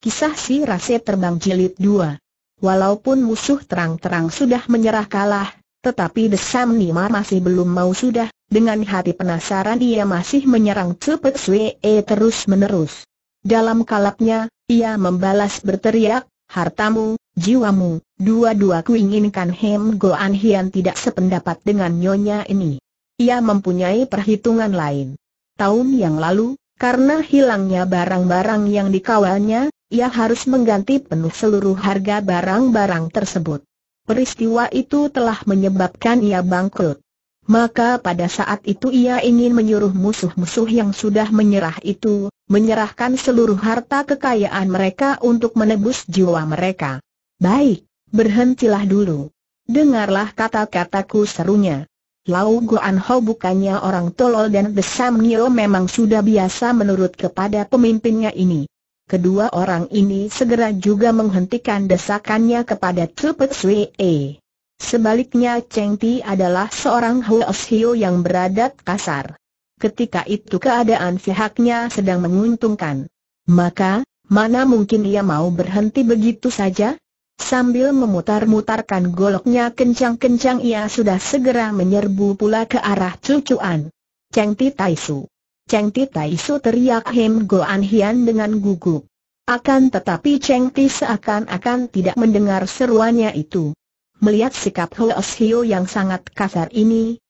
Kisah si Rase Terbang Jilid 2 Walaupun musuh terang-terang sudah menyerah kalah, tetapi Desam Nima masih belum mau sudah, dengan hati penasaran ia masih menyerang Cepet E terus-menerus. Dalam kalapnya, ia membalas berteriak, hartamu, jiwamu, dua-dua inginkan. Hem Goan Hian tidak sependapat dengan nyonya ini. Ia mempunyai perhitungan lain. Tahun yang lalu, karena hilangnya barang-barang yang dikawalnya, ia harus mengganti penuh seluruh harga barang-barang tersebut. Peristiwa itu telah menyebabkan ia bangkrut. Maka pada saat itu ia ingin menyuruh musuh-musuh yang sudah menyerah itu, menyerahkan seluruh harta kekayaan mereka untuk menebus jiwa mereka. Baik, berhentilah dulu. Dengarlah kata-kataku serunya. Lau Guan Ho bukannya orang tolol dan Desam Nio memang sudah biasa menurut kepada pemimpinnya ini. Kedua orang ini segera juga menghentikan desakannya kepada Tupet Sui E. Sebaliknya Cheng Ti adalah seorang Huos Hio yang beradat kasar. Ketika itu keadaan pihaknya sedang menguntungkan. Maka, mana mungkin ia mau berhenti begitu saja? Sambil memutar-mutarkan goloknya kencang-kencang ia sudah segera menyerbu pula ke arah cucuan. Cheng Ti Taisu. Cheng Ti Tai Su teriak Hem Goan Hian dengan gugup. Akan tetapi Cheng Ti seakan-akan tidak mendengar seruannya itu. Melihat sikap Hoes Hio yang sangat kasar ini,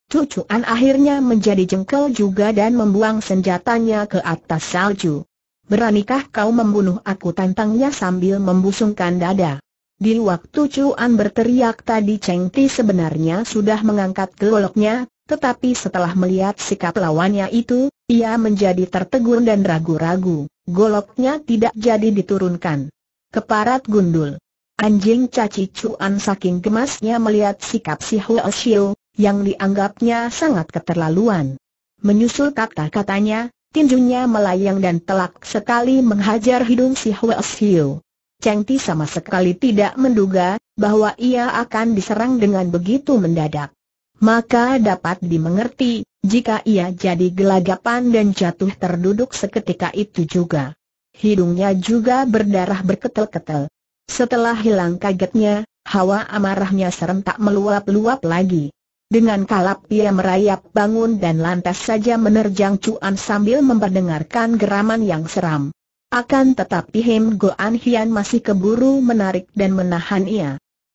an akhirnya menjadi jengkel juga dan membuang senjatanya ke atas salju. Beranikah kau membunuh aku tantangnya sambil membusungkan dada. Di waktu Cuan berteriak tadi Cheng Ti sebenarnya sudah mengangkat geloknya, tetapi setelah melihat sikap lawannya itu, ia menjadi tertegun dan ragu-ragu, goloknya tidak jadi diturunkan. Keparat gundul. Anjing caci cuan saking gemasnya melihat sikap si Huo Xiu, yang dianggapnya sangat keterlaluan. Menyusul kata-katanya, tinjunya melayang dan telak sekali menghajar hidung si Huo Xiu. Cheng Ti sama sekali tidak menduga bahwa ia akan diserang dengan begitu mendadak. Maka dapat dimengerti jika ia jadi gelagapan dan jatuh terduduk seketika itu juga. Hidungnya juga berdarah berketel-ketel. Setelah hilang kagetnya, hawa amarahnya serentak meluap-luap lagi. Dengan kalap ia merayap bangun dan lantas saja menerjang cuan sambil memperdengarkan geraman yang seram. Akan tetapi Hem An Hian masih keburu menarik dan menahan ia.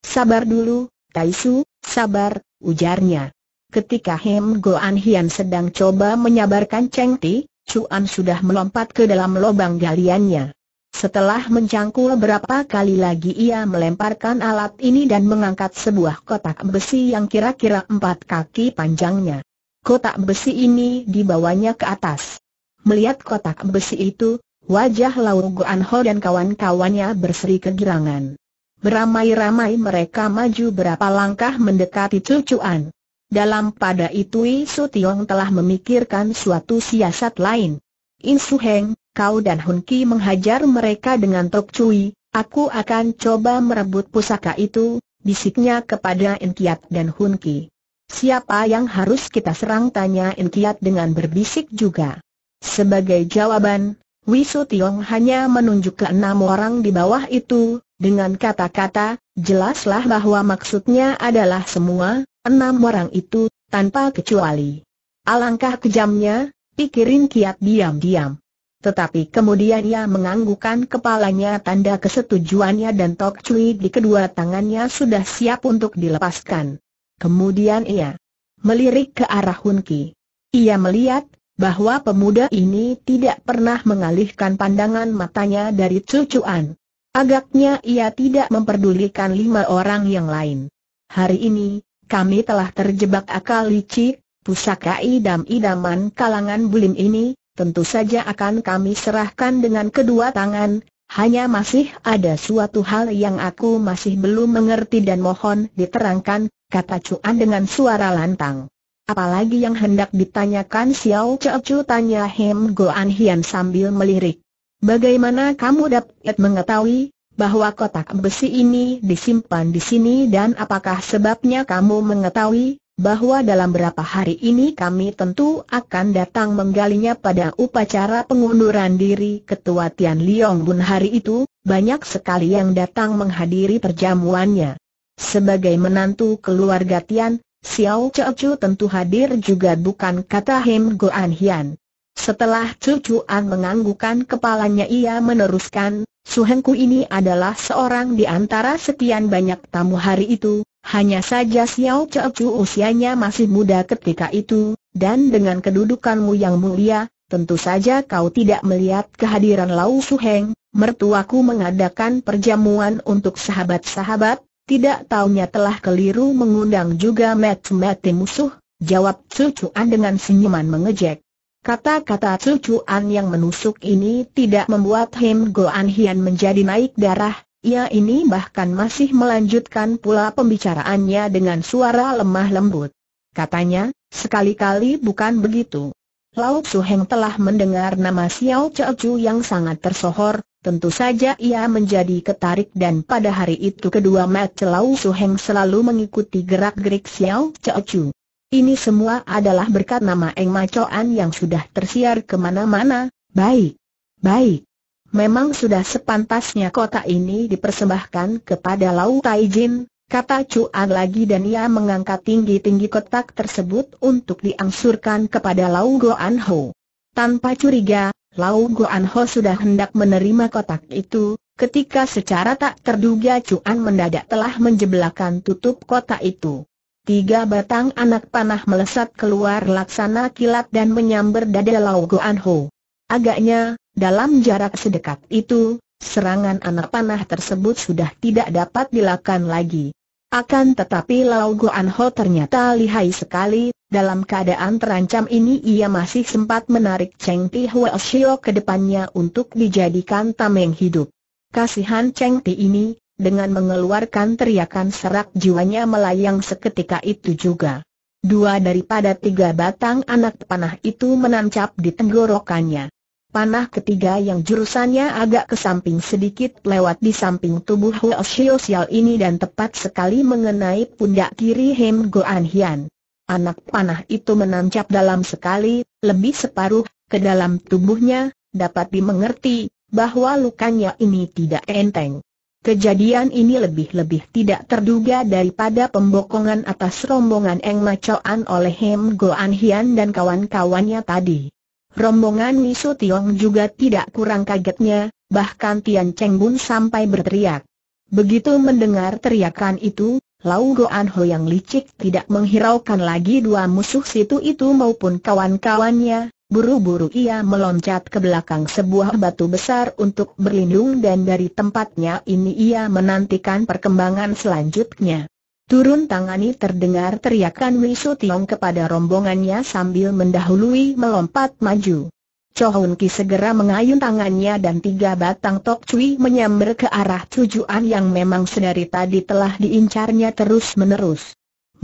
Sabar dulu, Taisu, sabar, ujarnya. Ketika Hem Goan Hian sedang coba menyabarkan Cheng Ti, Chuan sudah melompat ke dalam lubang galiannya. Setelah mencangkul berapa kali lagi ia melemparkan alat ini dan mengangkat sebuah kotak besi yang kira-kira empat kaki panjangnya. Kotak besi ini dibawanya ke atas. Melihat kotak besi itu, wajah Lau Goan Ho dan kawan-kawannya berseri kegirangan. Beramai-ramai mereka maju berapa langkah mendekati Chu An. Dalam pada itu Isu Tiong telah memikirkan suatu siasat lain. Insu Heng, kau dan Hun Ki menghajar mereka dengan Tok Cui, aku akan coba merebut pusaka itu, bisiknya kepada Enkiat dan Hun Ki. Siapa yang harus kita serang tanya Enkiat dengan berbisik juga. Sebagai jawaban, Wisu Tiong hanya menunjuk ke enam orang di bawah itu, dengan kata-kata, jelaslah bahwa maksudnya adalah semua, Enam orang itu, tanpa kecuali. Alangkah kejamnya, pikirin kiat diam-diam. Tetapi kemudian ia menganggukkan kepalanya tanda kesetujuannya dan Tok Cui di kedua tangannya sudah siap untuk dilepaskan. Kemudian ia melirik ke arah Hun Ki. Ia melihat bahwa pemuda ini tidak pernah mengalihkan pandangan matanya dari cucuan. Agaknya ia tidak memperdulikan lima orang yang lain. Hari ini, kami telah terjebak akal licik, pusaka idam-idaman kalangan bulim ini, tentu saja akan kami serahkan dengan kedua tangan, hanya masih ada suatu hal yang aku masih belum mengerti dan mohon diterangkan, kata Cuan dengan suara lantang. Apalagi yang hendak ditanyakan Xiao Chu tanya Hem Goan Hian sambil melirik. Bagaimana kamu dapat mengetahui, bahwa kotak besi ini disimpan di sini dan apakah sebabnya kamu mengetahui bahwa dalam berapa hari ini kami tentu akan datang menggalinya pada upacara pengunduran diri Ketua Tian Liong Bun hari itu, banyak sekali yang datang menghadiri perjamuannya. Sebagai menantu keluarga Tian, Xiao Chu tentu hadir juga bukan kata Hem Goan Hian. Setelah cucuan menganggukan kepalanya ia meneruskan, Suhengku ini adalah seorang di antara sekian banyak tamu hari itu, hanya saja Xiao Chu usianya masih muda ketika itu, dan dengan kedudukanmu yang mulia, tentu saja kau tidak melihat kehadiran Lau Suheng, mertuaku mengadakan perjamuan untuk sahabat-sahabat, tidak taunya telah keliru mengundang juga mat-mati musuh, jawab Chu Chuan dengan senyuman mengejek. Kata-kata an yang menusuk ini tidak membuat Hem Goan Hian menjadi naik darah, ia ini bahkan masih melanjutkan pula pembicaraannya dengan suara lemah lembut. Katanya, sekali-kali bukan begitu. Lau Su Heng telah mendengar nama Xiao Chu yang sangat tersohor, tentu saja ia menjadi ketarik dan pada hari itu kedua mata Lau Su Heng selalu mengikuti gerak-gerik Xiao Chu. Ini semua adalah berkat nama Eng Macoan yang sudah tersiar kemana-mana, baik, baik. Memang sudah sepantasnya kota ini dipersembahkan kepada Lau Tai Jin, kata Cuan lagi dan ia mengangkat tinggi-tinggi kotak tersebut untuk diangsurkan kepada Lau Goan Ho. Tanpa curiga, Lau Goan Ho sudah hendak menerima kotak itu, ketika secara tak terduga Cuan mendadak telah menjebelakan tutup kotak itu. Tiga batang anak panah melesat keluar laksana kilat dan menyambar dada Lau Guan Ho. Agaknya, dalam jarak sedekat itu, serangan anak panah tersebut sudah tidak dapat dilakukan lagi. Akan tetapi Lau Guan Ho ternyata lihai sekali, dalam keadaan terancam ini ia masih sempat menarik Cheng Ti Hwa Shio ke depannya untuk dijadikan tameng hidup. Kasihan Cheng Ti ini, dengan mengeluarkan teriakan serak jiwanya melayang seketika itu juga. Dua daripada tiga batang anak panah itu menancap di tenggorokannya. Panah ketiga yang jurusannya agak ke samping sedikit lewat di samping tubuh Huo Xiao Xiao ini dan tepat sekali mengenai pundak kiri Hem Goan Hian. Anak panah itu menancap dalam sekali, lebih separuh, ke dalam tubuhnya, dapat dimengerti, bahwa lukanya ini tidak enteng. Kejadian ini lebih-lebih tidak terduga daripada pembokongan atas rombongan Eng Macoan oleh Hem Goan Hian dan kawan-kawannya tadi. Rombongan Misu Tiong juga tidak kurang kagetnya, bahkan Tian Cheng Bun sampai berteriak. Begitu mendengar teriakan itu, Lau Goan Ho yang licik tidak menghiraukan lagi dua musuh situ itu maupun kawan-kawannya, Buru-buru ia meloncat ke belakang sebuah batu besar untuk berlindung dan dari tempatnya ini ia menantikan perkembangan selanjutnya. Turun tangani terdengar teriakan Wisu Tiong kepada rombongannya sambil mendahului melompat maju. Chohun Ki segera mengayun tangannya dan tiga batang tok cui menyambar ke arah tujuan yang memang sedari tadi telah diincarnya terus menerus.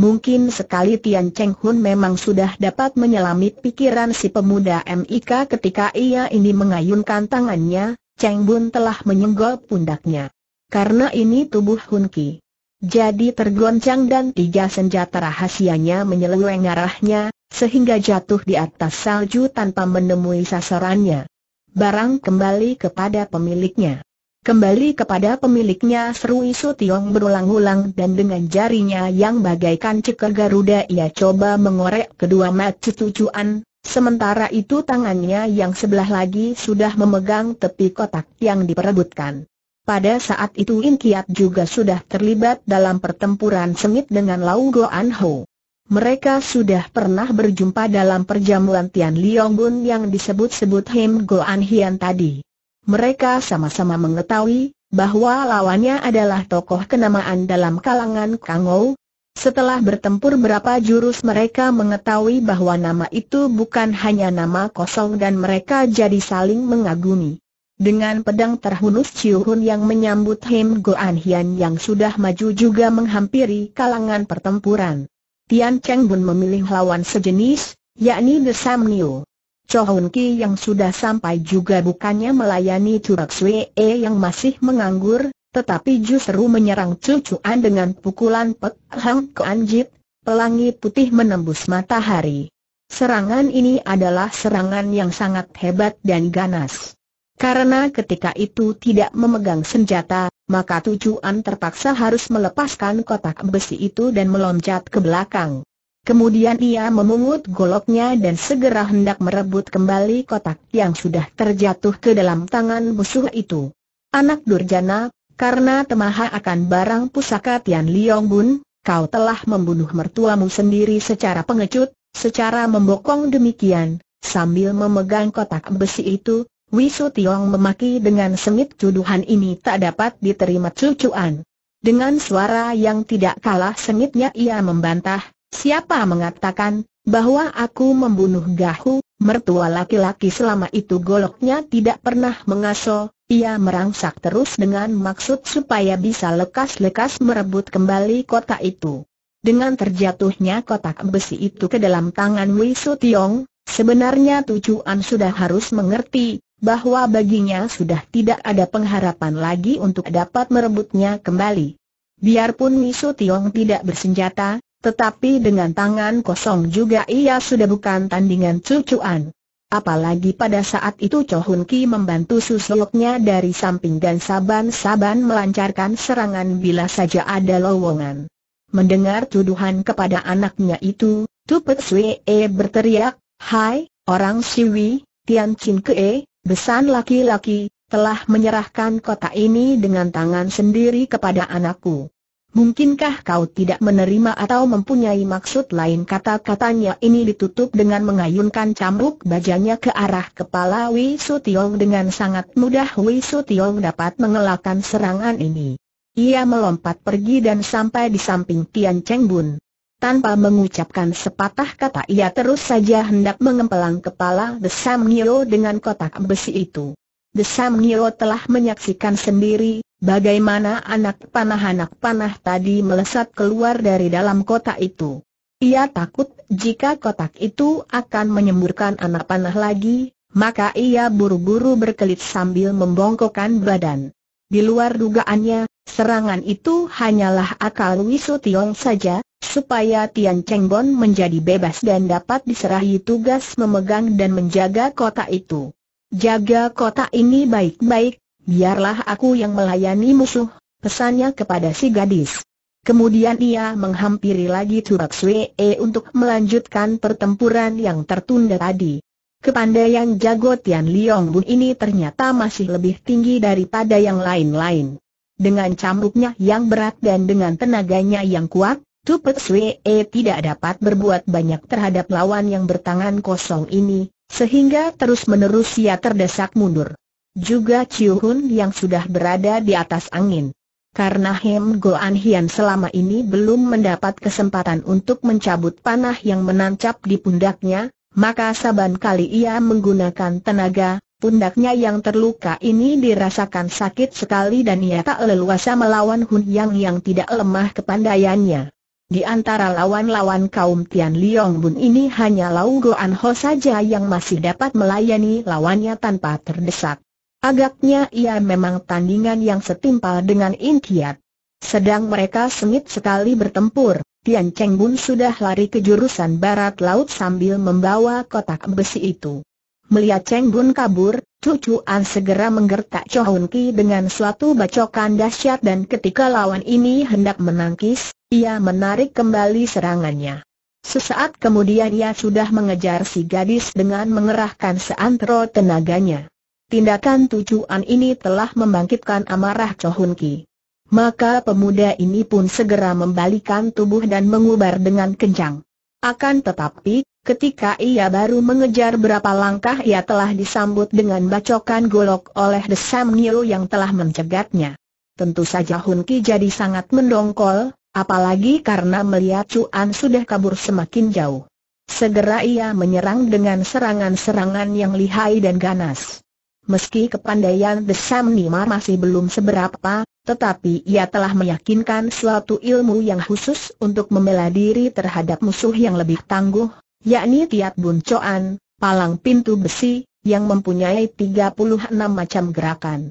Mungkin sekali Tian Cheng Hun memang sudah dapat menyelami pikiran si pemuda MIK ketika ia ini mengayunkan tangannya, Cheng Bun telah menyenggol pundaknya. Karena ini tubuh Hun Ki. Jadi tergoncang dan tiga senjata rahasianya menyeleweng arahnya, sehingga jatuh di atas salju tanpa menemui sasarannya. Barang kembali kepada pemiliknya. Kembali kepada pemiliknya seru Isu Tiong berulang-ulang dan dengan jarinya yang bagaikan ceker Garuda ia coba mengorek kedua mata cucuan, sementara itu tangannya yang sebelah lagi sudah memegang tepi kotak yang diperebutkan. Pada saat itu In Kiat juga sudah terlibat dalam pertempuran sengit dengan Lau Goan Ho. Mereka sudah pernah berjumpa dalam perjamuan Tian Liong Bun yang disebut-sebut Him Goan Hian tadi. Mereka sama-sama mengetahui bahwa lawannya adalah tokoh kenamaan dalam kalangan Kangou. Setelah bertempur berapa jurus mereka mengetahui bahwa nama itu bukan hanya nama kosong dan mereka jadi saling mengagumi. Dengan pedang terhunus Ciurun yang menyambut Him Goan Hian yang sudah maju juga menghampiri kalangan pertempuran. Tian Cheng Bun memilih lawan sejenis, yakni The Sam Niu. Chohun Ki yang sudah sampai juga bukannya melayani Sui E yang masih menganggur, tetapi justru menyerang cucuan dengan pukulan Pek Hang pelangi putih menembus matahari. Serangan ini adalah serangan yang sangat hebat dan ganas. Karena ketika itu tidak memegang senjata, maka tujuan terpaksa harus melepaskan kotak besi itu dan meloncat ke belakang. Kemudian ia memungut goloknya dan segera hendak merebut kembali kotak yang sudah terjatuh ke dalam tangan musuh itu. Anak Durjana, karena temaha akan barang pusaka Tian Liong Bun, kau telah membunuh mertuamu sendiri secara pengecut, secara membokong demikian. Sambil memegang kotak besi itu, Wisu Tiong memaki dengan sengit tuduhan ini tak dapat diterima cucuan. Dengan suara yang tidak kalah sengitnya ia membantah, Siapa mengatakan bahwa aku membunuh Gahu, mertua laki-laki selama itu goloknya tidak pernah mengaso, ia merangsak terus dengan maksud supaya bisa lekas-lekas merebut kembali kota itu. Dengan terjatuhnya kotak besi itu ke dalam tangan Wisu Tiong, sebenarnya tujuan sudah harus mengerti bahwa baginya sudah tidak ada pengharapan lagi untuk dapat merebutnya kembali. Biarpun Wisu Tiong tidak bersenjata, tetapi dengan tangan kosong juga ia sudah bukan tandingan cucuan. Apalagi pada saat itu Cho Hun Ki membantu susuloknya dari samping dan saban-saban melancarkan serangan bila saja ada lowongan. Mendengar tuduhan kepada anaknya itu, Tupet E berteriak, Hai, orang Siwi, Tian Chin Kee, besan laki-laki, telah menyerahkan kota ini dengan tangan sendiri kepada anakku. Mungkinkah kau tidak menerima atau mempunyai maksud lain kata-katanya ini ditutup dengan mengayunkan cambuk bajanya ke arah kepala Wei Tiong dengan sangat mudah Wei Tiong dapat mengelakkan serangan ini. Ia melompat pergi dan sampai di samping Tian Cheng Bun. Tanpa mengucapkan sepatah kata ia terus saja hendak mengempelang kepala The Sam Nyo dengan kotak besi itu. The Sam Nyo telah menyaksikan sendiri bagaimana anak panah-anak panah tadi melesat keluar dari dalam kotak itu. Ia takut jika kotak itu akan menyemburkan anak panah lagi, maka ia buru-buru berkelit sambil membongkokkan badan. Di luar dugaannya, serangan itu hanyalah akal Wisu Tiong saja, supaya Tian Chengbon menjadi bebas dan dapat diserahi tugas memegang dan menjaga kota itu. Jaga kota ini baik-baik, Biarlah aku yang melayani musuh, pesannya kepada si gadis. Kemudian ia menghampiri lagi Tuak Swee e untuk melanjutkan pertempuran yang tertunda tadi. Kepandaian jago Tian Liong Bun ini ternyata masih lebih tinggi daripada yang lain-lain. Dengan cambuknya yang berat dan dengan tenaganya yang kuat, Tupet Swee e tidak dapat berbuat banyak terhadap lawan yang bertangan kosong ini, sehingga terus-menerus ia terdesak mundur. Juga Chiu Hun yang sudah berada di atas angin. Karena Hem Goan Hian selama ini belum mendapat kesempatan untuk mencabut panah yang menancap di pundaknya, maka saban kali ia menggunakan tenaga, pundaknya yang terluka ini dirasakan sakit sekali dan ia tak leluasa melawan Hun Yang yang tidak lemah kepandaiannya. Di antara lawan-lawan kaum Tian Liong Bun ini hanya Lau Goan Ho saja yang masih dapat melayani lawannya tanpa terdesak. Agaknya ia memang tandingan yang setimpal dengan Intiat. Sedang mereka sengit sekali bertempur, Tian Cheng Bun sudah lari ke jurusan barat laut sambil membawa kotak besi itu. Melihat Cheng Bun kabur, Cucu An segera menggertak Hun Ki dengan suatu bacokan dahsyat dan ketika lawan ini hendak menangkis, ia menarik kembali serangannya. Sesaat kemudian ia sudah mengejar si gadis dengan mengerahkan seantero tenaganya. Tindakan tujuan ini telah membangkitkan amarah Chohun Ki. Maka pemuda ini pun segera membalikan tubuh dan mengubar dengan kencang. Akan tetapi, ketika ia baru mengejar berapa langkah ia telah disambut dengan bacokan golok oleh desam Nil yang telah mencegatnya. Tentu saja Hun Ki jadi sangat mendongkol, apalagi karena melihat Cuan sudah kabur semakin jauh. Segera ia menyerang dengan serangan-serangan yang lihai dan ganas meski kepandaian Desam Nimar masih belum seberapa, tetapi ia telah meyakinkan suatu ilmu yang khusus untuk membela diri terhadap musuh yang lebih tangguh, yakni Tiat Buncoan, Palang Pintu Besi, yang mempunyai 36 macam gerakan.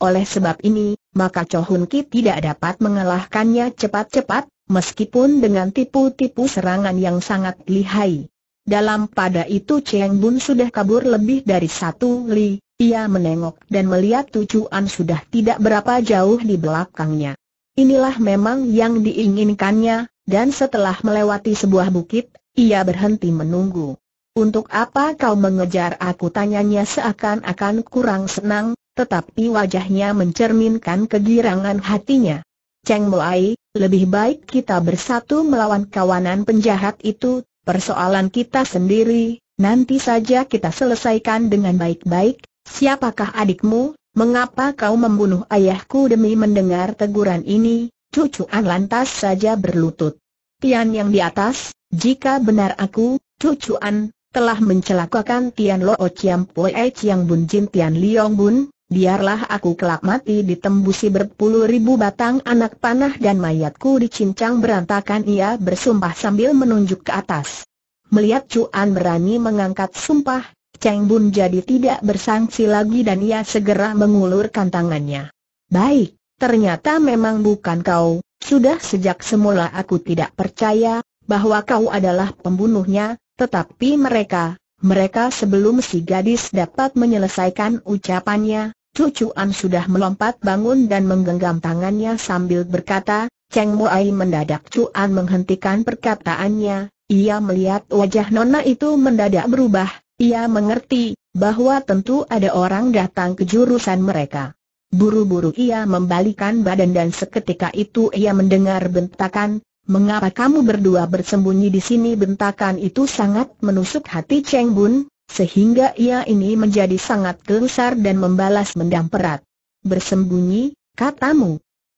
Oleh sebab ini, maka Cho Ki tidak dapat mengalahkannya cepat-cepat, meskipun dengan tipu-tipu serangan yang sangat lihai. Dalam pada itu Cheng Bun sudah kabur lebih dari satu li, ia menengok dan melihat tujuan sudah tidak berapa jauh di belakangnya. Inilah memang yang diinginkannya, dan setelah melewati sebuah bukit, ia berhenti menunggu. Untuk apa kau mengejar aku tanyanya seakan-akan kurang senang, tetapi wajahnya mencerminkan kegirangan hatinya. Cheng Moai, lebih baik kita bersatu melawan kawanan penjahat itu, persoalan kita sendiri, nanti saja kita selesaikan dengan baik-baik, Siapakah adikmu? Mengapa kau membunuh ayahku demi mendengar teguran ini? Cucu An lantas saja berlutut. Tian yang di atas, jika benar aku, cucu An, telah mencelakakan Tian Lo Ociam Poe Chiang Bun Jin Tian Liong Bun, biarlah aku kelak mati ditembusi berpuluh ribu batang anak panah dan mayatku dicincang berantakan ia bersumpah sambil menunjuk ke atas. Melihat Cuan berani mengangkat sumpah, Cheng Bun jadi tidak bersangsi lagi dan ia segera mengulurkan tangannya. Baik, ternyata memang bukan kau, sudah sejak semula aku tidak percaya, bahwa kau adalah pembunuhnya, tetapi mereka, mereka sebelum si gadis dapat menyelesaikan ucapannya, cucuan sudah melompat bangun dan menggenggam tangannya sambil berkata, Cheng Muai mendadak cuan menghentikan perkataannya, ia melihat wajah Nona itu mendadak berubah, ia mengerti bahwa tentu ada orang datang ke jurusan mereka. Buru-buru ia membalikan badan dan seketika itu ia mendengar bentakan, Mengapa kamu berdua bersembunyi di sini? Bentakan itu sangat menusuk hati Cheng Bun, sehingga ia ini menjadi sangat gelisah dan membalas mendam perat. Bersembunyi, katamu.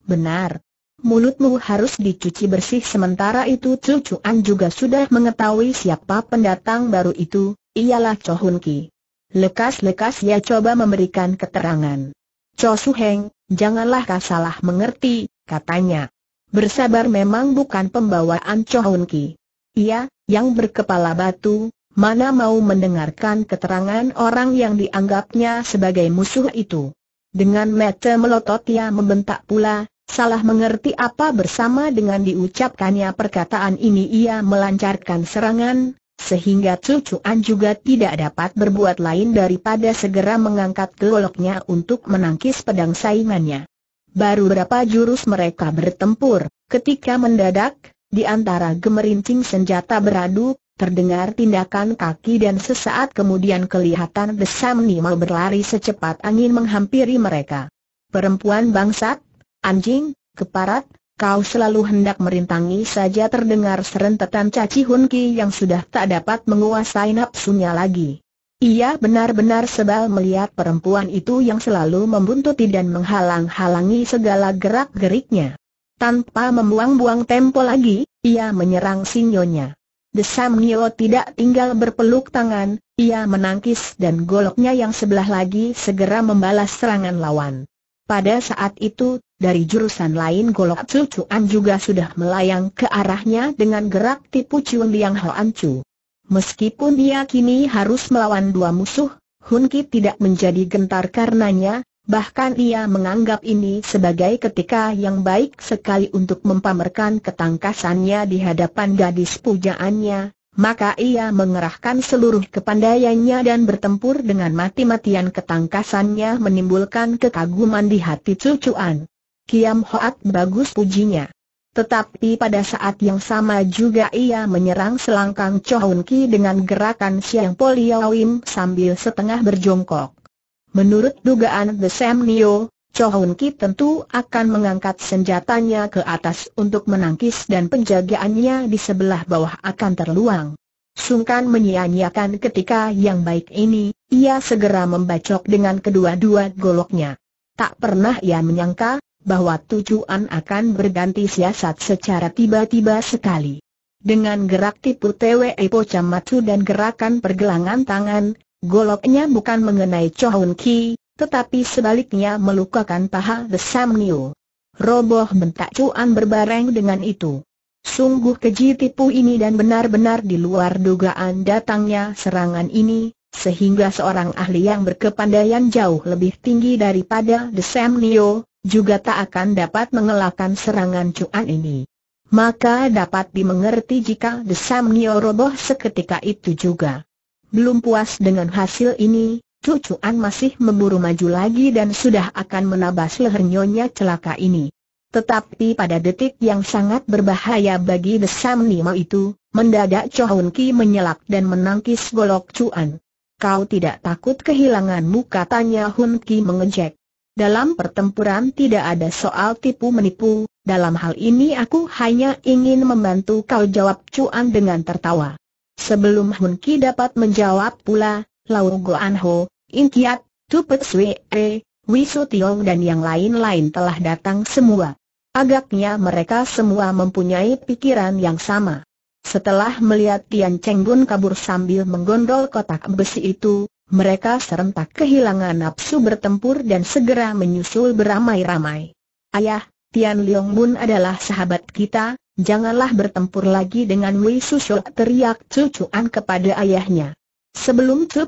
Benar. Mulutmu harus dicuci bersih sementara itu cucuan juga sudah mengetahui siapa pendatang baru itu, ialah Cho Hun Ki. Lekas-lekas ia coba memberikan keterangan. Cho Su Heng, janganlah kau salah mengerti, katanya. Bersabar memang bukan pembawaan Cho Hun Ki. Ia, yang berkepala batu, mana mau mendengarkan keterangan orang yang dianggapnya sebagai musuh itu. Dengan mata melotot ia membentak pula, Salah mengerti apa bersama dengan diucapkannya perkataan ini ia melancarkan serangan, sehingga cucu an juga tidak dapat berbuat lain daripada segera mengangkat goloknya untuk menangkis pedang saingannya. Baru berapa jurus mereka bertempur, ketika mendadak, di antara gemerincing senjata beradu, terdengar tindakan kaki dan sesaat kemudian kelihatan Desam Nima berlari secepat angin menghampiri mereka. Perempuan bangsat, anjing, keparat, kau selalu hendak merintangi saja terdengar serentetan Caci hunki yang sudah tak dapat menguasai nafsunya lagi. Ia benar-benar sebal melihat perempuan itu yang selalu membuntuti dan menghalang-halangi segala gerak-geriknya. Tanpa membuang-buang tempo lagi, ia menyerang sinyonya. Desam Nio tidak tinggal berpeluk tangan, ia menangkis dan goloknya yang sebelah lagi segera membalas serangan lawan. Pada saat itu, dari jurusan lain golok cucuan juga sudah melayang ke arahnya dengan gerak tipu Chun Liang Hoan Chu. Meskipun dia kini harus melawan dua musuh, Hun Ki tidak menjadi gentar karenanya, bahkan ia menganggap ini sebagai ketika yang baik sekali untuk mempamerkan ketangkasannya di hadapan gadis pujaannya, maka ia mengerahkan seluruh kepandaiannya dan bertempur dengan mati-matian ketangkasannya menimbulkan kekaguman di hati cucuan. Kiam Hoat bagus pujinya. Tetapi pada saat yang sama juga ia menyerang selangkang Chohun Ki dengan gerakan Siang Poliawim sambil setengah berjongkok. Menurut dugaan The Sam Nio, Chohun Ki tentu akan mengangkat senjatanya ke atas untuk menangkis dan penjagaannya di sebelah bawah akan terluang. Sungkan menyia-nyiakan ketika yang baik ini, ia segera membacok dengan kedua-dua goloknya. Tak pernah ia menyangka, bahwa tujuan akan berganti siasat secara tiba-tiba sekali. Dengan gerak tipu TWE pochamatsu dan gerakan pergelangan tangan, goloknya bukan mengenai Chohun Ki, tetapi sebaliknya melukakan paha The Sam Niu. Roboh bentak Cuan berbareng dengan itu. Sungguh keji tipu ini dan benar-benar di luar dugaan datangnya serangan ini, sehingga seorang ahli yang berkepandaian jauh lebih tinggi daripada The Sam Niu, juga tak akan dapat mengelakkan serangan cuan ini. Maka dapat dimengerti jika desam Nio roboh seketika itu juga. Belum puas dengan hasil ini, Cucuan masih memburu maju lagi dan sudah akan menabas leher celaka ini. Tetapi pada detik yang sangat berbahaya bagi desam Nima itu, mendadak Chohun Ki menyelak dan menangkis golok Cuan. Kau tidak takut kehilanganmu katanya Hun Ki mengejek dalam pertempuran tidak ada soal tipu-menipu, dalam hal ini aku hanya ingin membantu kau jawab Cuan dengan tertawa. Sebelum Hun Ki dapat menjawab pula, Lau Goan Ho, In Kiat, Tu Pek Sui E, Wisu Tiong dan yang lain-lain telah datang semua. Agaknya mereka semua mempunyai pikiran yang sama. Setelah melihat Tian Cheng Bun kabur sambil menggondol kotak besi itu, mereka serentak kehilangan nafsu bertempur dan segera menyusul beramai-ramai. Ayah, Tian Leong Bun adalah sahabat kita, janganlah bertempur lagi dengan Wei Susho teriak cucuan kepada ayahnya. Sebelum Chu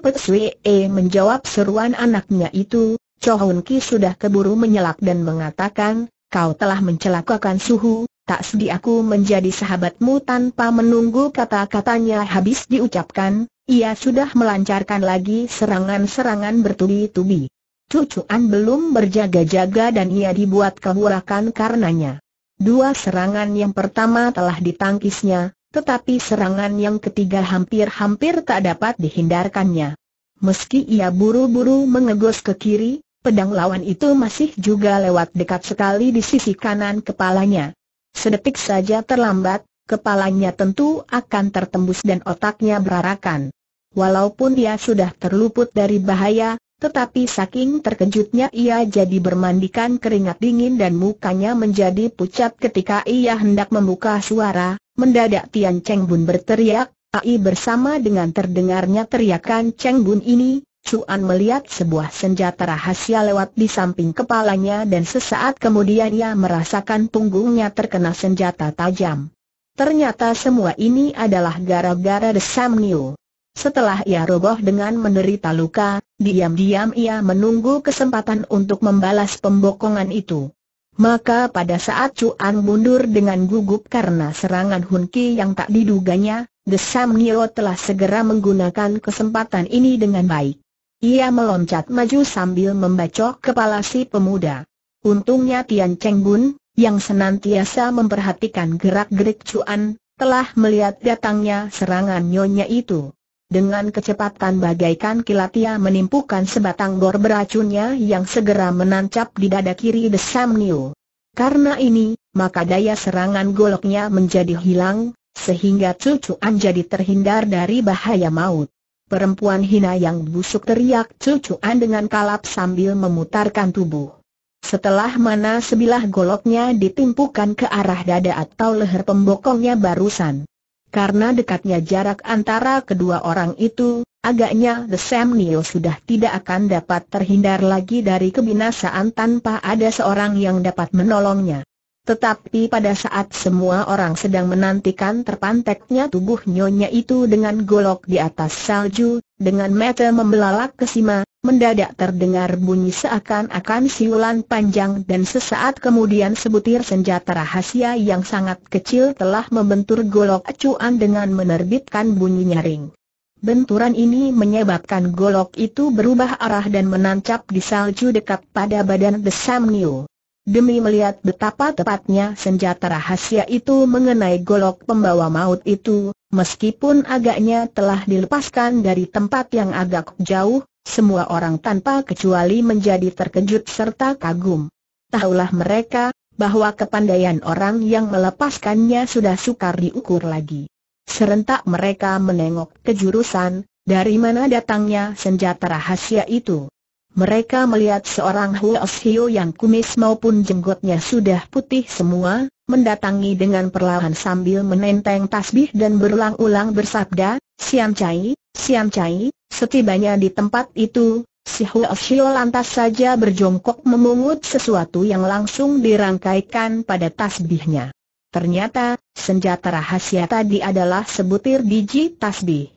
E menjawab seruan anaknya itu, Hun Ki sudah keburu menyelak dan mengatakan, kau telah mencelakakan suhu, tak sedih aku menjadi sahabatmu tanpa menunggu kata-katanya habis diucapkan, ia sudah melancarkan lagi serangan-serangan bertubi-tubi. Cucuan belum berjaga-jaga dan ia dibuat kehurakan karenanya. Dua serangan yang pertama telah ditangkisnya, tetapi serangan yang ketiga hampir-hampir tak dapat dihindarkannya. Meski ia buru-buru mengegos ke kiri, pedang lawan itu masih juga lewat dekat sekali di sisi kanan kepalanya. Sedetik saja terlambat, kepalanya tentu akan tertembus dan otaknya berarakan. Walaupun dia sudah terluput dari bahaya, tetapi saking terkejutnya ia jadi bermandikan keringat dingin dan mukanya menjadi pucat ketika ia hendak membuka suara, mendadak Tian Cheng Bun berteriak, AI bersama dengan terdengarnya teriakan Cheng Bun ini, Chuan melihat sebuah senjata rahasia lewat di samping kepalanya dan sesaat kemudian ia merasakan punggungnya terkena senjata tajam. Ternyata semua ini adalah gara-gara desam Niu. Setelah ia roboh dengan menderita luka, diam-diam ia menunggu kesempatan untuk membalas pembokongan itu. Maka pada saat Cuan mundur dengan gugup karena serangan Hun Ki yang tak diduganya, Desam Nio telah segera menggunakan kesempatan ini dengan baik. Ia meloncat maju sambil membacok kepala si pemuda. Untungnya Tian Cheng Bun, yang senantiasa memperhatikan gerak-gerik Cuan, telah melihat datangnya serangan nyonya itu. Dengan kecepatan bagaikan kilat ia menimpukan sebatang bor beracunnya yang segera menancap di dada kiri Desam Niu. Karena ini, maka daya serangan goloknya menjadi hilang, sehingga cucuan jadi terhindar dari bahaya maut. Perempuan hina yang busuk teriak cucuan dengan kalap sambil memutarkan tubuh. Setelah mana sebilah goloknya ditimpukan ke arah dada atau leher pembokongnya barusan. Karena dekatnya jarak antara kedua orang itu, agaknya The Sam Neil sudah tidak akan dapat terhindar lagi dari kebinasaan tanpa ada seorang yang dapat menolongnya. Tetapi pada saat semua orang sedang menantikan terpanteknya tubuh nyonya itu dengan golok di atas salju, dengan mata membelalak ke Sima, mendadak terdengar bunyi seakan-akan siulan panjang dan sesaat kemudian sebutir senjata rahasia yang sangat kecil telah membentur golok acuan dengan menerbitkan bunyi nyaring. Benturan ini menyebabkan golok itu berubah arah dan menancap di salju dekat pada badan Besam Niu demi melihat betapa tepatnya senjata rahasia itu mengenai golok pembawa maut itu, meskipun agaknya telah dilepaskan dari tempat yang agak jauh, semua orang tanpa kecuali menjadi terkejut serta kagum. Tahulah mereka, bahwa kepandaian orang yang melepaskannya sudah sukar diukur lagi. Serentak mereka menengok ke jurusan, dari mana datangnya senjata rahasia itu. Mereka melihat seorang Huo Hio yang kumis maupun jenggotnya sudah putih semua, mendatangi dengan perlahan sambil menenteng tasbih dan berulang-ulang bersabda, Siam Cai, Siam Cai, setibanya di tempat itu, si Huo lantas saja berjongkok memungut sesuatu yang langsung dirangkaikan pada tasbihnya. Ternyata, senjata rahasia tadi adalah sebutir biji tasbih.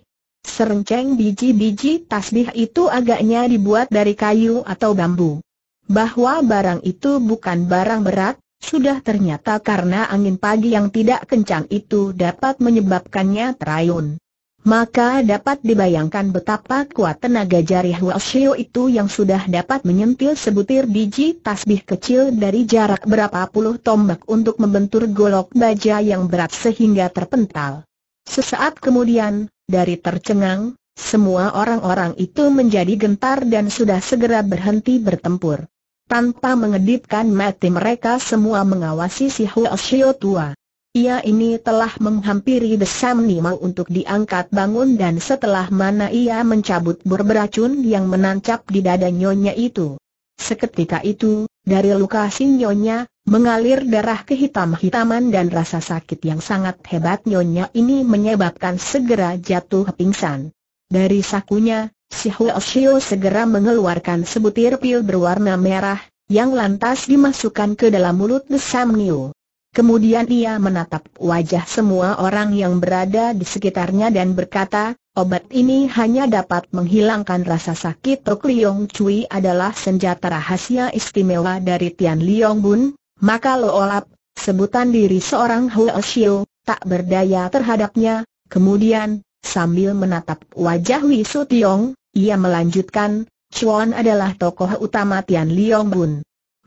Serenceng biji-biji tasbih itu agaknya dibuat dari kayu atau bambu. Bahwa barang itu bukan barang berat, sudah ternyata karena angin pagi yang tidak kencang itu dapat menyebabkannya terayun. Maka dapat dibayangkan betapa kuat tenaga jari Huashio itu yang sudah dapat menyentil sebutir biji tasbih kecil dari jarak berapa puluh tombak untuk membentur golok baja yang berat sehingga terpental. Sesaat kemudian, dari tercengang, semua orang-orang itu menjadi gentar dan sudah segera berhenti bertempur. Tanpa mengedipkan mati mereka semua mengawasi si Huo Xiao tua. Ia ini telah menghampiri Desam Nima untuk diangkat bangun dan setelah mana ia mencabut berberacun beracun yang menancap di dada nyonya itu. Seketika itu, dari luka sinyonya, Mengalir darah kehitam-hitaman dan rasa sakit yang sangat hebat nyonya ini menyebabkan segera jatuh pingsan. Dari sakunya, si Huoshio segera mengeluarkan sebutir pil berwarna merah, yang lantas dimasukkan ke dalam mulut Sam Niu. Kemudian ia menatap wajah semua orang yang berada di sekitarnya dan berkata, Obat ini hanya dapat menghilangkan rasa sakit Tok Liong Cui adalah senjata rahasia istimewa dari Tian Liong Bun, maka Lo Olap, sebutan diri seorang Huo Xiu, tak berdaya terhadapnya, kemudian, sambil menatap wajah Wisu Tiong, ia melanjutkan, Chuan adalah tokoh utama Tian Liong Bun.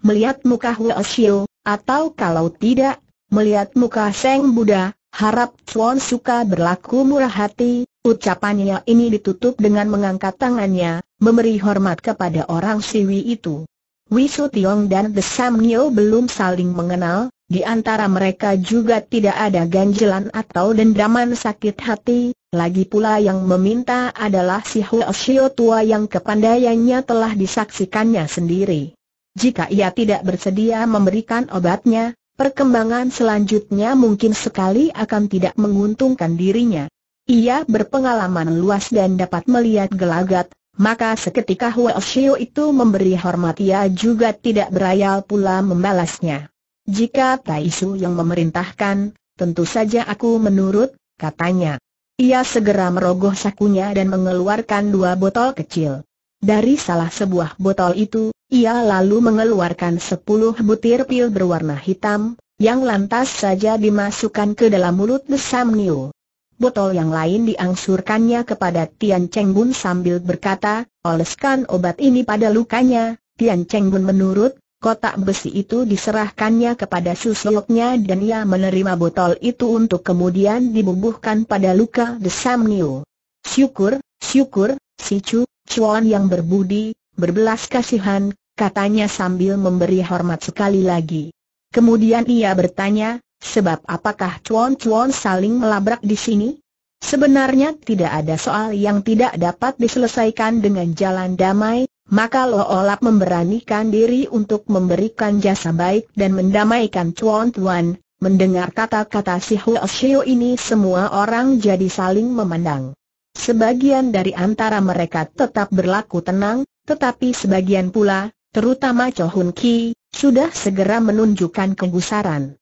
Melihat muka Huo Xiu, atau kalau tidak, melihat muka Seng Buddha, harap Chuan suka berlaku murah hati, ucapannya ini ditutup dengan mengangkat tangannya, memberi hormat kepada orang Siwi itu. Wisu Tiong dan The Sam Nyo belum saling mengenal, di antara mereka juga tidak ada ganjelan atau dendaman sakit hati, lagi pula yang meminta adalah si Huo Shio tua yang kepandaiannya telah disaksikannya sendiri. Jika ia tidak bersedia memberikan obatnya, perkembangan selanjutnya mungkin sekali akan tidak menguntungkan dirinya. Ia berpengalaman luas dan dapat melihat gelagat, maka seketika Hua Xiu itu memberi hormat ia juga tidak berayal pula membalasnya. Jika Tai Su yang memerintahkan, tentu saja aku menurut, katanya. Ia segera merogoh sakunya dan mengeluarkan dua botol kecil. Dari salah sebuah botol itu, ia lalu mengeluarkan sepuluh butir pil berwarna hitam, yang lantas saja dimasukkan ke dalam mulut Besam Niu botol yang lain diangsurkannya kepada Tian Cheng Bun sambil berkata, oleskan obat ini pada lukanya, Tian Cheng Bun menurut, kotak besi itu diserahkannya kepada susuknya dan ia menerima botol itu untuk kemudian dibubuhkan pada luka desam Niu. Syukur, syukur, si Chu, Chuan yang berbudi, berbelas kasihan, katanya sambil memberi hormat sekali lagi. Kemudian ia bertanya, Sebab apakah cuan-cuan saling melabrak di sini? Sebenarnya tidak ada soal yang tidak dapat diselesaikan dengan jalan damai, maka Lo Olap memberanikan diri untuk memberikan jasa baik dan mendamaikan cuan-cuan. Mendengar kata-kata si Huo Xiu ini semua orang jadi saling memandang. Sebagian dari antara mereka tetap berlaku tenang, tetapi sebagian pula, terutama Cho Hun Ki, sudah segera menunjukkan kegusaran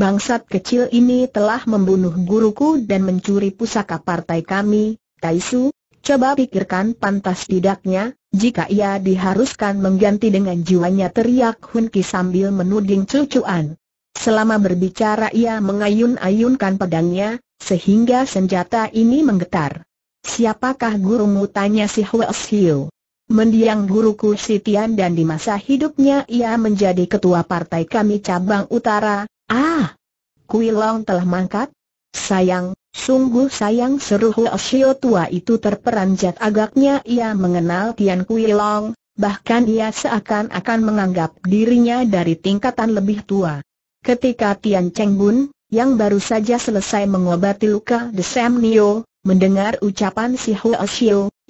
bangsat kecil ini telah membunuh guruku dan mencuri pusaka partai kami, Taisu, coba pikirkan pantas tidaknya, jika ia diharuskan mengganti dengan jiwanya teriak Hun Ki sambil menuding cucuan. Selama berbicara ia mengayun-ayunkan pedangnya, sehingga senjata ini menggetar. Siapakah gurumu tanya si Huels Hiu? Mendiang guruku Sitian dan di masa hidupnya ia menjadi ketua partai kami cabang utara, Ah! Kuilong telah mangkat? Sayang, sungguh sayang seru Huo Shio tua itu terperanjat agaknya ia mengenal Tian Kuilong, bahkan ia seakan-akan menganggap dirinya dari tingkatan lebih tua. Ketika Tian Cheng Bun, yang baru saja selesai mengobati luka Desem Nio, mendengar ucapan si Huo